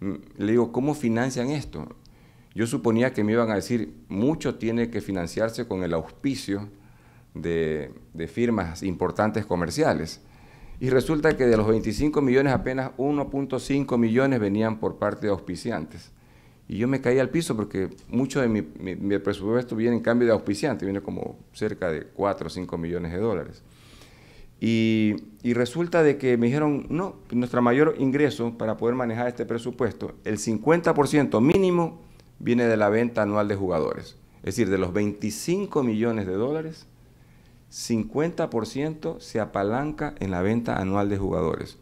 mm, le digo, ¿cómo financian esto? Yo suponía que me iban a decir, mucho tiene que financiarse con el auspicio de, de firmas importantes comerciales. Y resulta que de los 25 millones apenas 1.5 millones venían por parte de auspiciantes. Y yo me caí al piso porque mucho de mi, presupuesto viene en cambio de auspiciante, viene como cerca de 4 o 5 millones de dólares. Y, y, resulta de que me dijeron, no, nuestro mayor ingreso para poder manejar este presupuesto, el 50% mínimo viene de la venta anual de jugadores. Es decir, de los 25 millones de dólares, 50% se apalanca en la venta anual de jugadores.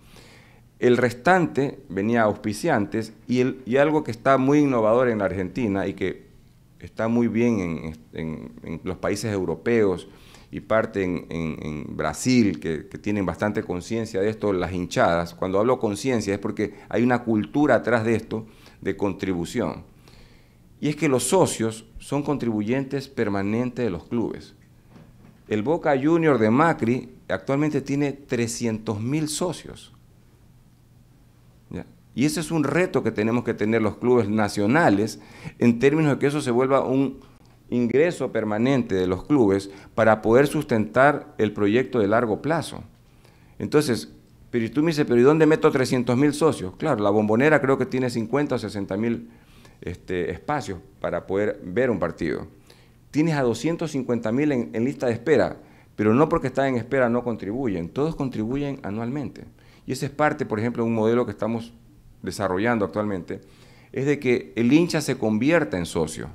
El restante venía auspiciantes y, algo que está muy innovador en Argentina y que está muy bien en, los países europeos y parte en, Brasil, que, tienen bastante conciencia de esto, las hinchadas. Cuando hablo conciencia es porque hay una cultura atrás de esto de contribución. Y es que los socios son contribuyentes permanentes de los clubes. El Boca Junior de Macri actualmente tiene 300.000 socios. Y ese es un reto que tenemos que tener los clubes nacionales en términos de que eso se vuelva un ingreso permanente de los clubes para poder sustentar el proyecto de largo plazo. Entonces, pero tú me dices, pero ¿y dónde meto 300 mil socios? Claro, la bombonera creo que tiene 50 o 60 mil este, espacios para poder ver un partido. Tienes a 250 mil en, lista de espera, pero no porque están en espera no contribuyen, todos contribuyen anualmente. Y ese es parte, por ejemplo, de un modelo que estamos desarrollando actualmente, es de que el hincha se convierta en socio,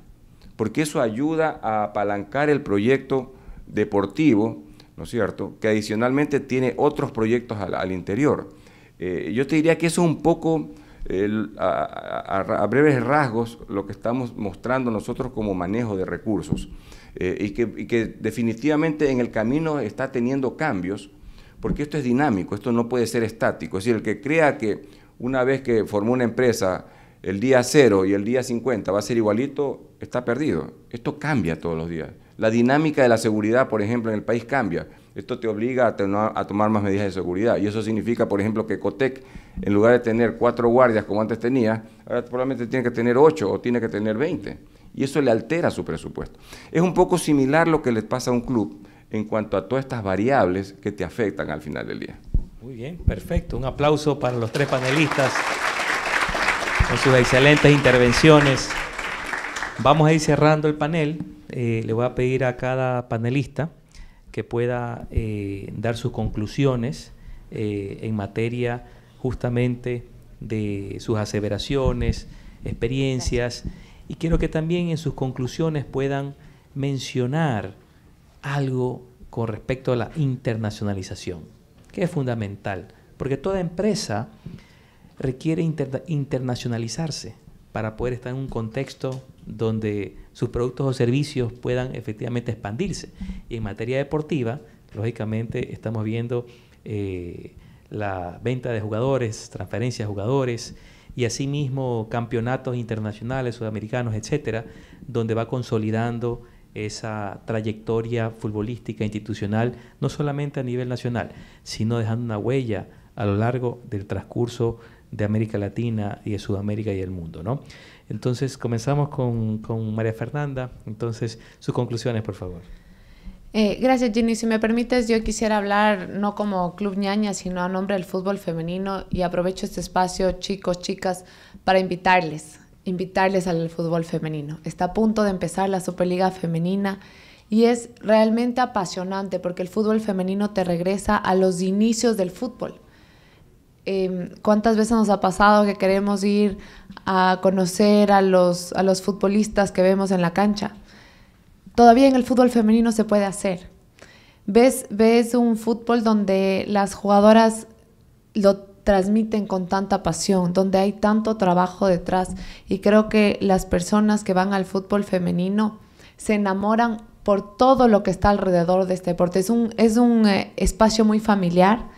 porque eso ayuda a apalancar el proyecto deportivo, ¿no es cierto?, que adicionalmente tiene otros proyectos al, interior. Eh, yo te diría que eso es un poco, a, breves rasgos, lo que estamos mostrando nosotros como manejo de recursos, eh, y, que, y que definitivamente en el camino está teniendo cambios, porque esto es dinámico, esto no puede ser estático. Es decir, el que crea que una vez que formó una empresa, el día 0 y el día 50 va a ser igualito, está perdido. Esto cambia todos los días. La dinámica de la seguridad, por ejemplo, en el país cambia. Esto te obliga a, tomar más medidas de seguridad. Y eso significa, por ejemplo, que Cotec, en lugar de tener cuatro guardias como antes tenía, ahora probablemente tiene que tener ocho o tiene que tener veinte. Y eso le altera su presupuesto. Es un poco similar lo que le pasa a un club en cuanto a todas estas variables que te afectan al final del día. Muy bien, perfecto. Un aplauso para los tres panelistas con sus excelentes intervenciones. Vamos a ir cerrando el panel. Eh, le voy a pedir a cada panelista que pueda eh, dar sus conclusiones eh, en materia justamente de sus aseveraciones, experiencias, y quiero que también en sus conclusiones puedan mencionar algo con respecto a la internacionalización que es fundamental, porque toda empresa requiere internacionalizarse para poder estar en un contexto donde sus productos o servicios puedan efectivamente expandirse. Y en materia deportiva, lógicamente estamos viendo eh, la venta de jugadores, transferencias de jugadores y asimismo campeonatos internacionales, sudamericanos, etcétera, donde va consolidando esa trayectoria futbolística institucional, no solamente a nivel nacional, sino dejando una huella a lo largo del transcurso de América Latina y de Sudamérica y del mundo. Entonces, comenzamos con, María Fernanda. Entonces, sus conclusiones, por favor. Eh, gracias, Ginny. Si me permites, yo quisiera hablar no como Club Ñaña, sino a nombre del fútbol femenino y aprovecho este espacio, chicos, chicas, para invitarles invitarles al fútbol femenino. Está a punto de empezar la Superliga Femenina y es realmente apasionante porque el fútbol femenino te regresa a los inicios del fútbol. Em, ¿Cuántas veces nos ha pasado que queremos ir a conocer a los, a los futbolistas que vemos en la cancha? Todavía en el fútbol femenino se puede hacer. ¿Ves, ves un fútbol donde las jugadoras lo transmiten con tanta pasión, donde hay tanto trabajo detrás. Y creo que las personas que van al fútbol femenino se enamoran por todo lo que está alrededor de este deporte. Es un, es un eh, espacio muy familiar.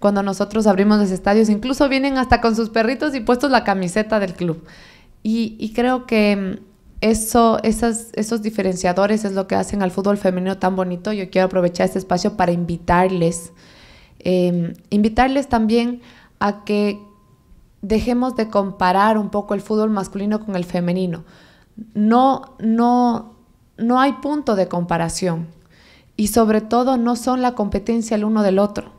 Cuando nosotros abrimos los estadios, incluso vienen hasta con sus perritos y puestos la camiseta del club. Y, creo que mm, eso, esas, esos diferenciadores es lo que hacen al fútbol femenino tan bonito. Yo quiero aprovechar este espacio para invitarles, em, invitarles también a que dejemos de comparar un poco el fútbol masculino con el femenino. No, no, no hay punto de comparación. Y sobre todo no son la competencia el uno del otro.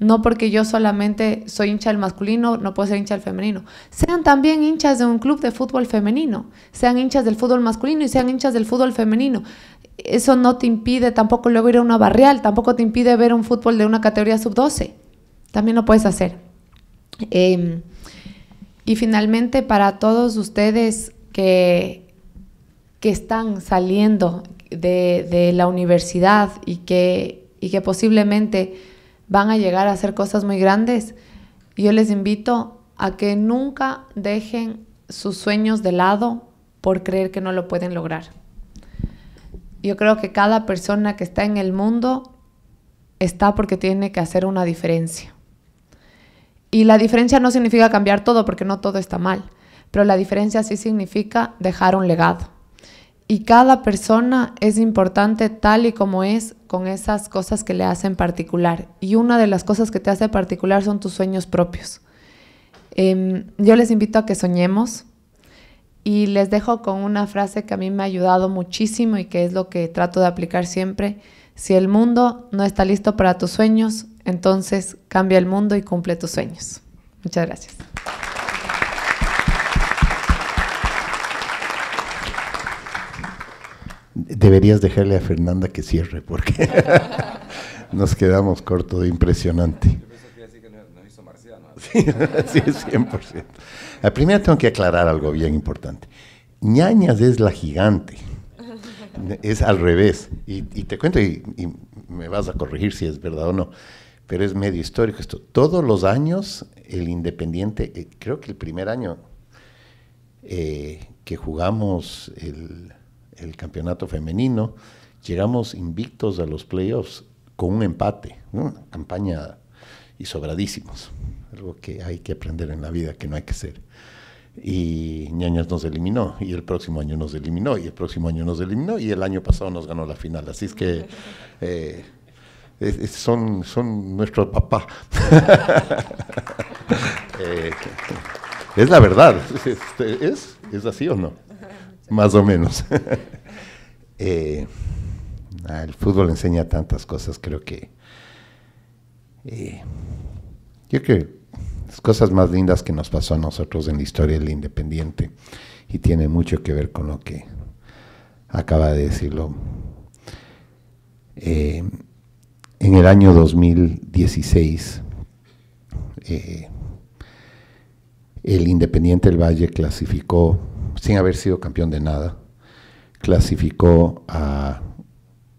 No porque yo solamente soy hincha del masculino, no puedo ser hincha del femenino. Sean también hinchas de un club de fútbol femenino. Sean hinchas del fútbol masculino y sean hinchas del fútbol femenino. Eso no te impide tampoco luego ir a una barrial, tampoco te impide ver un fútbol de una categoría sub-12. También lo puedes hacer. Em, y finalmente para todos ustedes que, que están saliendo de, de la universidad y que, y que posiblemente van a llegar a hacer cosas muy grandes, yo les invito a que nunca dejen sus sueños de lado por creer que no lo pueden lograr. Yo creo que cada persona que está en el mundo está porque tiene que hacer una diferencia. Y la diferencia no significa cambiar todo, porque no todo está mal, pero la diferencia sí significa dejar un legado. Y cada persona es importante tal y como es con esas cosas que le hacen particular. Y una de las cosas que te hace particular son tus sueños propios. Em, yo les invito a que soñemos y les dejo con una frase que a mí me ha ayudado muchísimo y que es lo que trato de aplicar siempre. Si el mundo no está listo para tus sueños, entonces, cambia el mundo y cumple tus sueños. Muchas gracias. Deberías dejarle a Fernanda que cierre porque nos quedamos corto de impresionante. Sí, sí, 100%. Ah, primero tengo que aclarar algo bien importante. Ñañas es la gigante. Es al revés. Y, te cuento y me vas a corregir si es verdad o no pero es medio histórico esto. Todos los años el Independiente, eh, creo que el primer año eh, que jugamos el, campeonato femenino, llegamos invictos a los playoffs con un empate, una campaña y sobradísimos, algo que hay que aprender en la vida, que no hay que hacer. Y Ñañas nos eliminó, y el próximo año nos eliminó, y el próximo año nos eliminó, y el año pasado nos ganó la final. Así es que eh, son, son nuestros papás. Eh, es la verdad, este, ¿Es, así o no? Más o menos. Eh, ah, el fútbol enseña tantas cosas, creo que... Eh, yo creo que las cosas más lindas que nos pasó a nosotros en la historia del Independiente y tiene mucho que ver con lo que acaba de decirlo. Eh, en el año 2016, eh, el Independiente del Valle clasificó, sin haber sido campeón de nada, clasificó a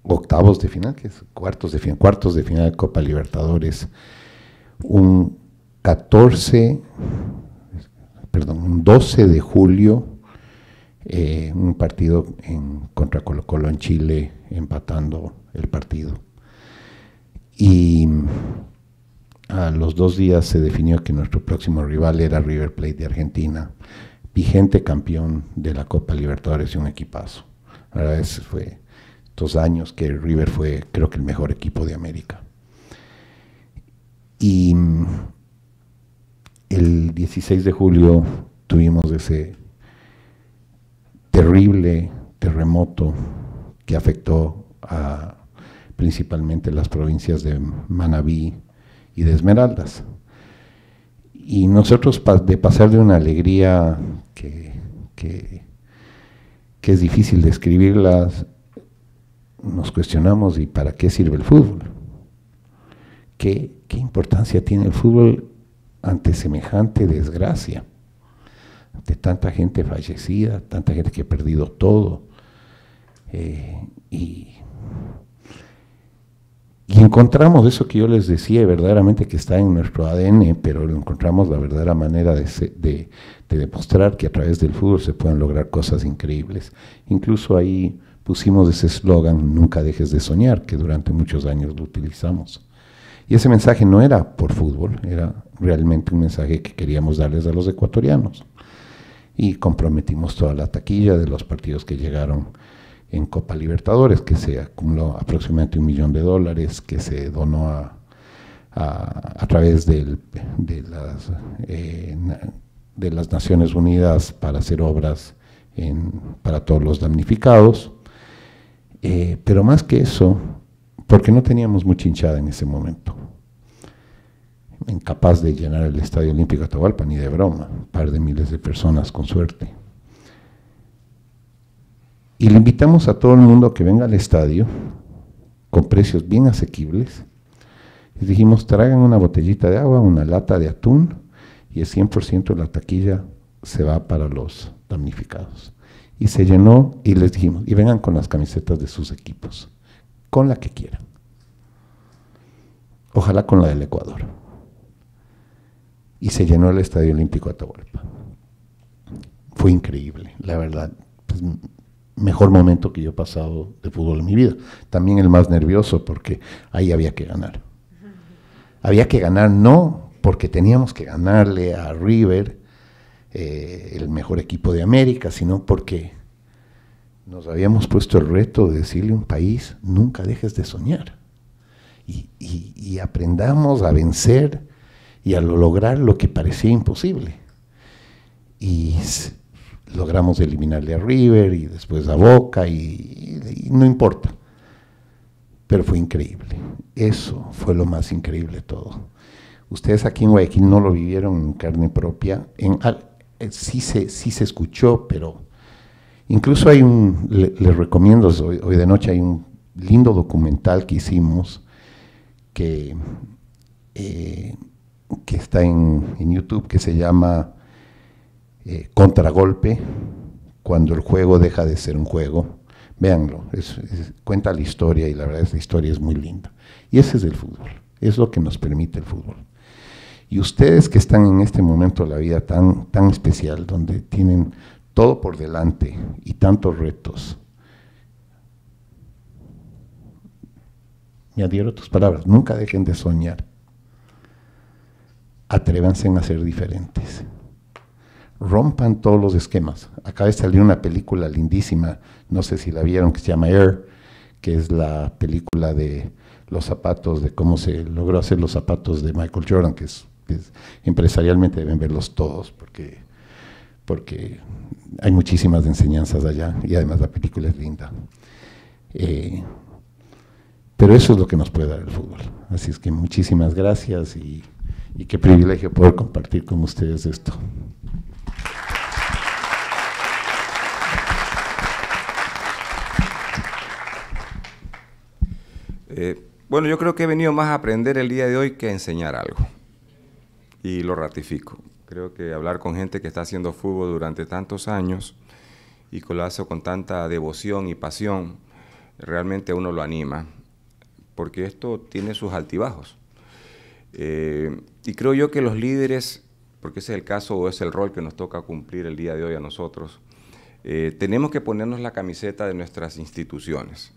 octavos de final, cuartos de final, cuartos de final de Copa Libertadores, un 14, perdón, un 12 de julio, eh, un partido en, contra Colo Colo en Chile, empatando el partido. Y mm, a los dos días se definió que nuestro próximo rival era River Plate de Argentina, vigente campeón de la Copa Libertadores y un equipazo. A veces fue dos años que River fue creo que el mejor equipo de América. Y mm, el 16 de julio tuvimos ese terrible terremoto que afectó a principalmente las provincias de Manabí y de Esmeraldas. Y nosotros de pasar de una alegría que, que, es difícil describirla, nos cuestionamos y para qué sirve el fútbol. ¿Qué, ¿Qué, importancia tiene el fútbol ante semejante desgracia? Ante tanta gente fallecida, tanta gente que ha perdido todo. Eh, y y encontramos eso que yo les decía verdaderamente que está en nuestro ADN, pero lo encontramos la verdadera manera de, de, demostrar que a través del fútbol se pueden lograr cosas increíbles. Incluso ahí pusimos ese eslogan, nunca dejes de soñar, que durante muchos años lo utilizamos. Y ese mensaje no era por fútbol, era realmente un mensaje que queríamos darles a los ecuatorianos. Y comprometimos toda la taquilla de los partidos que llegaron en Copa Libertadores, que se acumuló aproximadamente un millón de dólares, que se donó a, través del, de, las, eh, de las Naciones Unidas para hacer obras para todos los damnificados. Eh, pero más que eso, porque no teníamos mucha hinchada en ese momento. Incapaz de llenar el Estadio Olímpico de Atahualpa, ni de broma, un par de miles de personas con suerte. Y le invitamos a todo el mundo que venga al estadio con precios bien asequibles. Les dijimos, traigan una botellita de agua, una lata de atún y el 100% de la taquilla se va para los damnificados. Y se llenó y les dijimos, y vengan con las camisetas de sus equipos, con la que quieran. Ojalá con la del Ecuador. Y se llenó el Estadio Olímpico Atahualpa. Fue increíble, la verdad. Pues, mejor momento que yo he pasado de fútbol en mi vida. También el más nervioso porque ahí había que ganar. Había que ganar no porque teníamos que ganarle a River, eh, el mejor equipo de América, sino porque nos habíamos puesto el reto de decirle a un país, nunca dejes de soñar. Y, y aprendamos a vencer y a lograr lo que parecía imposible. Y logramos eliminarle a River y después a Boca y, no importa. Pero fue increíble. Eso fue lo más increíble de todo. Ustedes aquí en Guayaquil no lo vivieron en carne propia. En, eh, sí, se, sí se escuchó, pero incluso hay un, les recomiendo, hoy, de noche hay un lindo documental que hicimos que, eh, que está en, en, YouTube, que se llama eh, contragolpe cuando el juego deja de ser un juego. Véanlo, cuenta la historia y la verdad es la historia es muy linda. Y ese es el fútbol, es lo que nos permite el fútbol. Y ustedes que están en este momento de la vida tan, tan especial, donde tienen todo por delante y tantos retos, me adhiero a tus palabras, nunca dejen de soñar. Atrévanse a ser diferentes rompan todos los esquemas. Acá de salir una película lindísima, no sé si la vieron, que se llama Air, que es la película de los zapatos, de cómo se logró hacer los zapatos de Michael Jordan, que es, empresarialmente deben verlos todos, porque, porque hay muchísimas enseñanzas allá y además la película es linda. Eh, pero eso es lo que nos puede dar el fútbol. Así es que muchísimas gracias y qué privilegio poder compartir con ustedes esto. Eh, bueno, yo creo que he venido más a aprender el día de hoy que a enseñar algo. Y lo ratifico. Creo que hablar con gente que está haciendo fútbol durante tantos años y que lo hace con tanta devoción y pasión, realmente uno lo anima, porque esto tiene sus altibajos. Eh, y creo yo que los líderes, porque ese es el caso o es el rol que nos toca cumplir el día de hoy a nosotros, eh, tenemos que ponernos la camiseta de nuestras instituciones.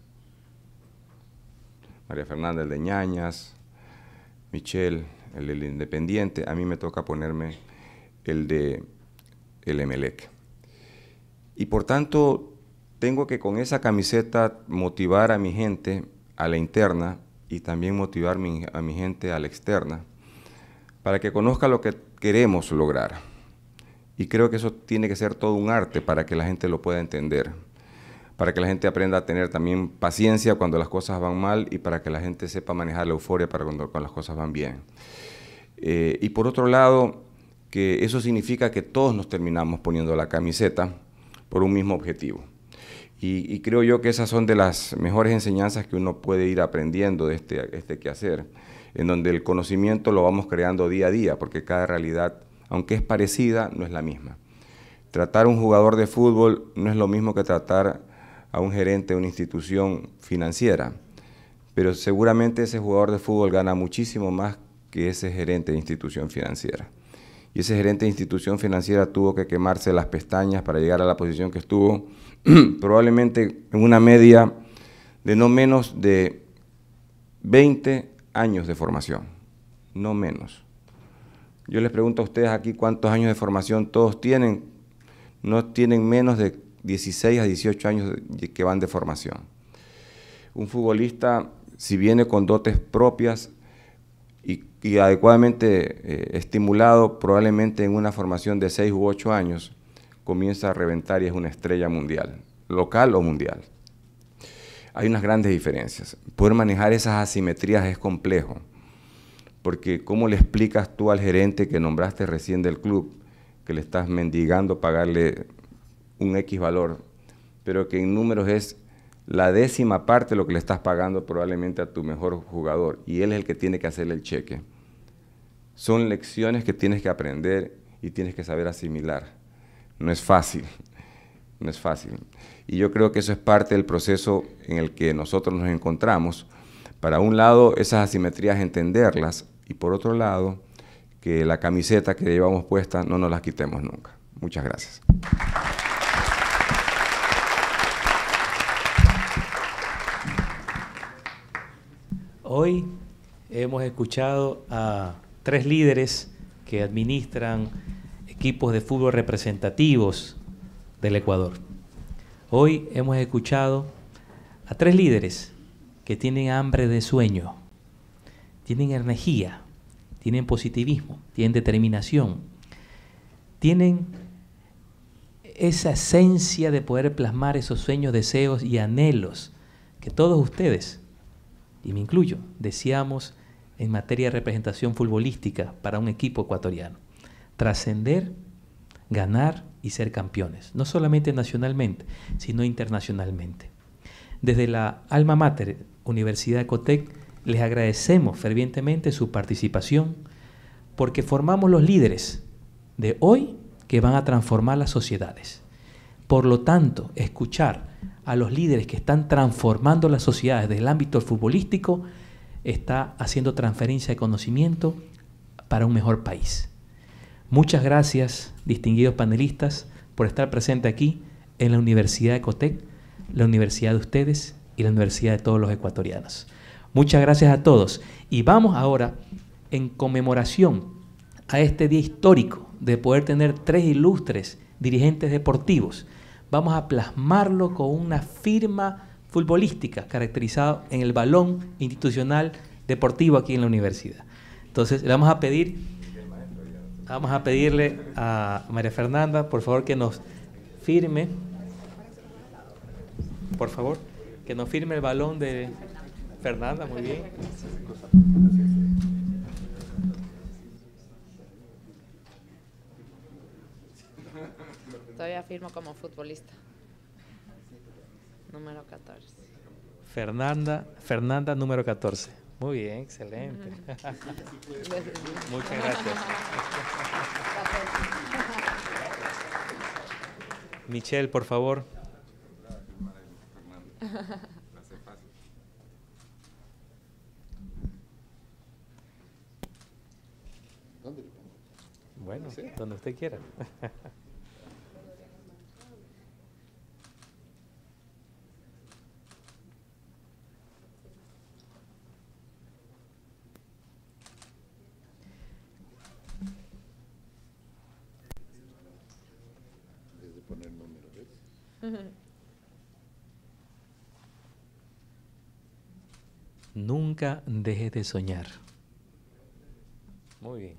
María Fernanda, el de Ñañas, Michelle, el del Independiente. A mí me toca ponerme el de el Emelec. Y por tanto, tengo que con esa camiseta motivar a mi gente a la interna y también motivar a mi gente a la externa para que conozca lo que queremos lograr. Y creo que eso tiene que ser todo un arte para que la gente lo pueda entender para que la gente aprenda a tener también paciencia cuando las cosas van mal y para que la gente sepa manejar la euforia para cuando, las cosas van bien. Eh, y por otro lado, que eso significa que todos nos terminamos poniendo la camiseta por un mismo objetivo. Y, creo yo que esas son de las mejores enseñanzas que uno puede ir aprendiendo de este, este quehacer, en donde el conocimiento lo vamos creando día a día, porque cada realidad, aunque es parecida, no es la misma. Tratar un jugador de fútbol no es lo mismo que tratar a un gerente de una institución financiera. Pero seguramente ese jugador de fútbol gana muchísimo más que ese gerente de institución financiera. Y ese gerente de institución financiera tuvo que quemarse las pestañas para llegar a la posición que estuvo, probablemente en una media de no menos de 20 años de formación, no menos. Yo les pregunto a ustedes aquí cuántos años de formación todos tienen. No tienen menos de 16 a 18 años que van de formación. Un futbolista, si viene con dotes propias y, adecuadamente eh, estimulado, probablemente en una formación de 6 u 8 años, comienza a reventar y es una estrella mundial, local o mundial. Hay unas grandes diferencias. Poder manejar esas asimetrías es complejo, porque ¿cómo le explicas tú al gerente que nombraste recién del club que le estás mendigando pagarle un X valor, pero que en números es la décima parte de lo que le estás pagando probablemente a tu mejor jugador y él es el que tiene que hacerle el cheque. Son lecciones que tienes que aprender y tienes que saber asimilar. No es fácil, no es fácil. Y yo creo que eso es parte del proceso en el que nosotros nos encontramos. Para un lado, esas asimetrías, entenderlas, y por otro lado, que la camiseta que llevamos puesta no nos la quitemos nunca. Muchas gracias. Hoy hemos escuchado a tres líderes que administran equipos de fútbol representativos del Ecuador. Hoy hemos escuchado a tres líderes que tienen hambre de sueño, tienen energía, tienen positivismo, tienen determinación, tienen esa esencia de poder plasmar esos sueños, deseos y anhelos que todos ustedes y me incluyo, deseamos en materia de representación futbolística para un equipo ecuatoriano. Trascender, ganar y ser campeones, no solamente nacionalmente, sino internacionalmente. Desde la Alma Mater, Universidad Ecotec, les agradecemos fervientemente su participación porque formamos los líderes de hoy que van a transformar las sociedades. Por lo tanto, escuchar a los líderes que están transformando las sociedades desde el ámbito futbolístico, está haciendo transferencia de conocimiento para un mejor país. Muchas gracias, distinguidos panelistas, por estar presente aquí en la Universidad de Cotec, la universidad de ustedes y la universidad de todos los ecuatorianos. Muchas gracias a todos. Y vamos ahora, en conmemoración a este día histórico de poder tener tres ilustres dirigentes deportivos, vamos a plasmarlo con una firma futbolística caracterizada en el balón institucional deportivo aquí en la universidad. Entonces, le vamos a pedir, vamos a pedirle a María Fernanda, por favor, que nos firme, por favor, que nos firme el balón de Fernanda, muy bien. todavía firmo como futbolista. Número 14. Fernanda, Fernanda número 14. Muy bien, excelente. Muchas gracias. Michelle, por favor. Bueno, donde usted quiera. Nunca dejes de soñar. Muy bien.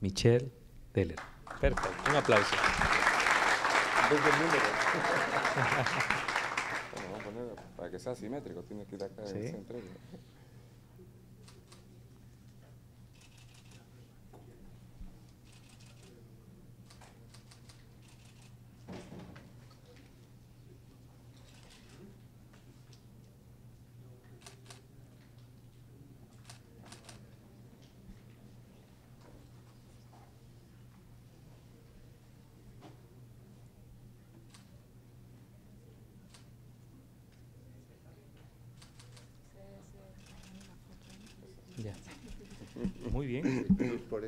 Michelle Teller. Perfecto, un aplauso. para que sea simétrico, tiene que ir acá ¿Sí? Muy bien. por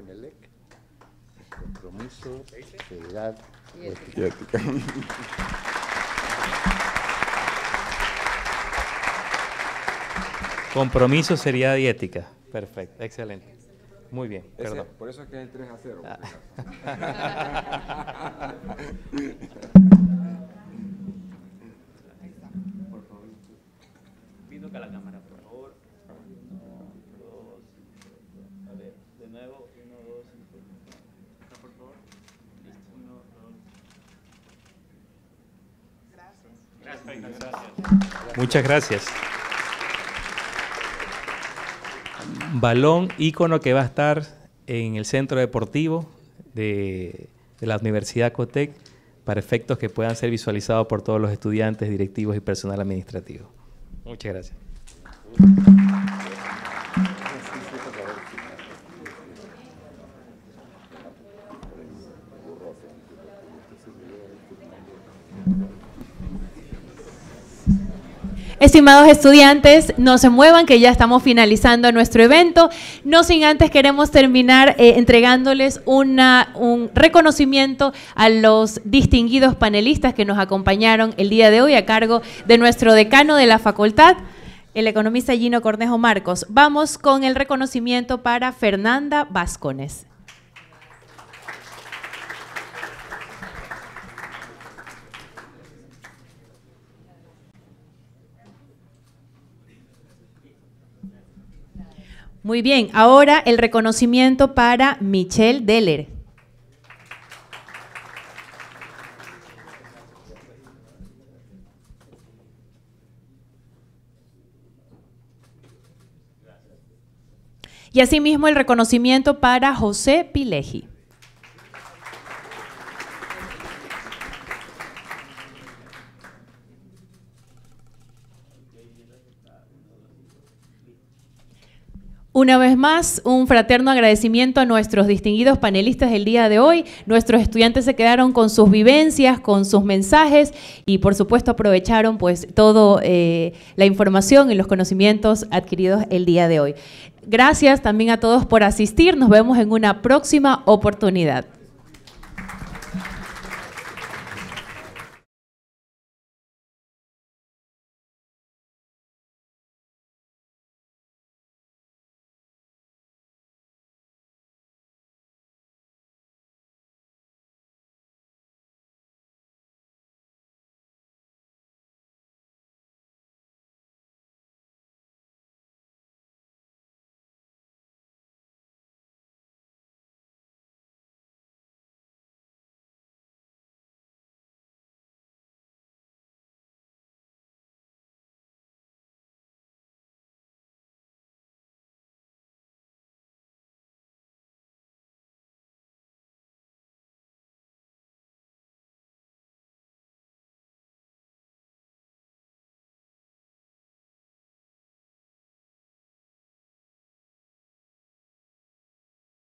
Compromiso, seriedad y ética. Compromiso, seriedad y ética. Perfecto, excelente. Muy bien, Ese, perdón. Por eso es que es el 3 a 0. Ah. Pues. Muchas gracias. Balón, ícono que va a estar en el centro deportivo de, la Universidad Cotec para efectos que puedan ser visualizados por todos los estudiantes, directivos y personal administrativo. Muchas gracias. Estimados estudiantes, no se muevan que ya estamos finalizando nuestro evento. No sin antes queremos terminar eh, entregándoles un reconocimiento a los distinguidos panelistas que nos acompañaron el día de hoy a cargo de nuestro decano de la facultad, el economista Gino Cornejo Marcos. Vamos con el reconocimiento para Fernanda Vascones. Muy bien, ahora el reconocimiento para Michelle Deller. Y asimismo el reconocimiento para José Pileji. Una vez más, un fraterno agradecimiento a nuestros distinguidos panelistas del día de hoy. Nuestros estudiantes se quedaron con sus vivencias, con sus mensajes y por supuesto aprovecharon pues toda eh, la información y los conocimientos adquiridos el día de hoy. Gracias también a todos por asistir. Nos vemos en una próxima oportunidad.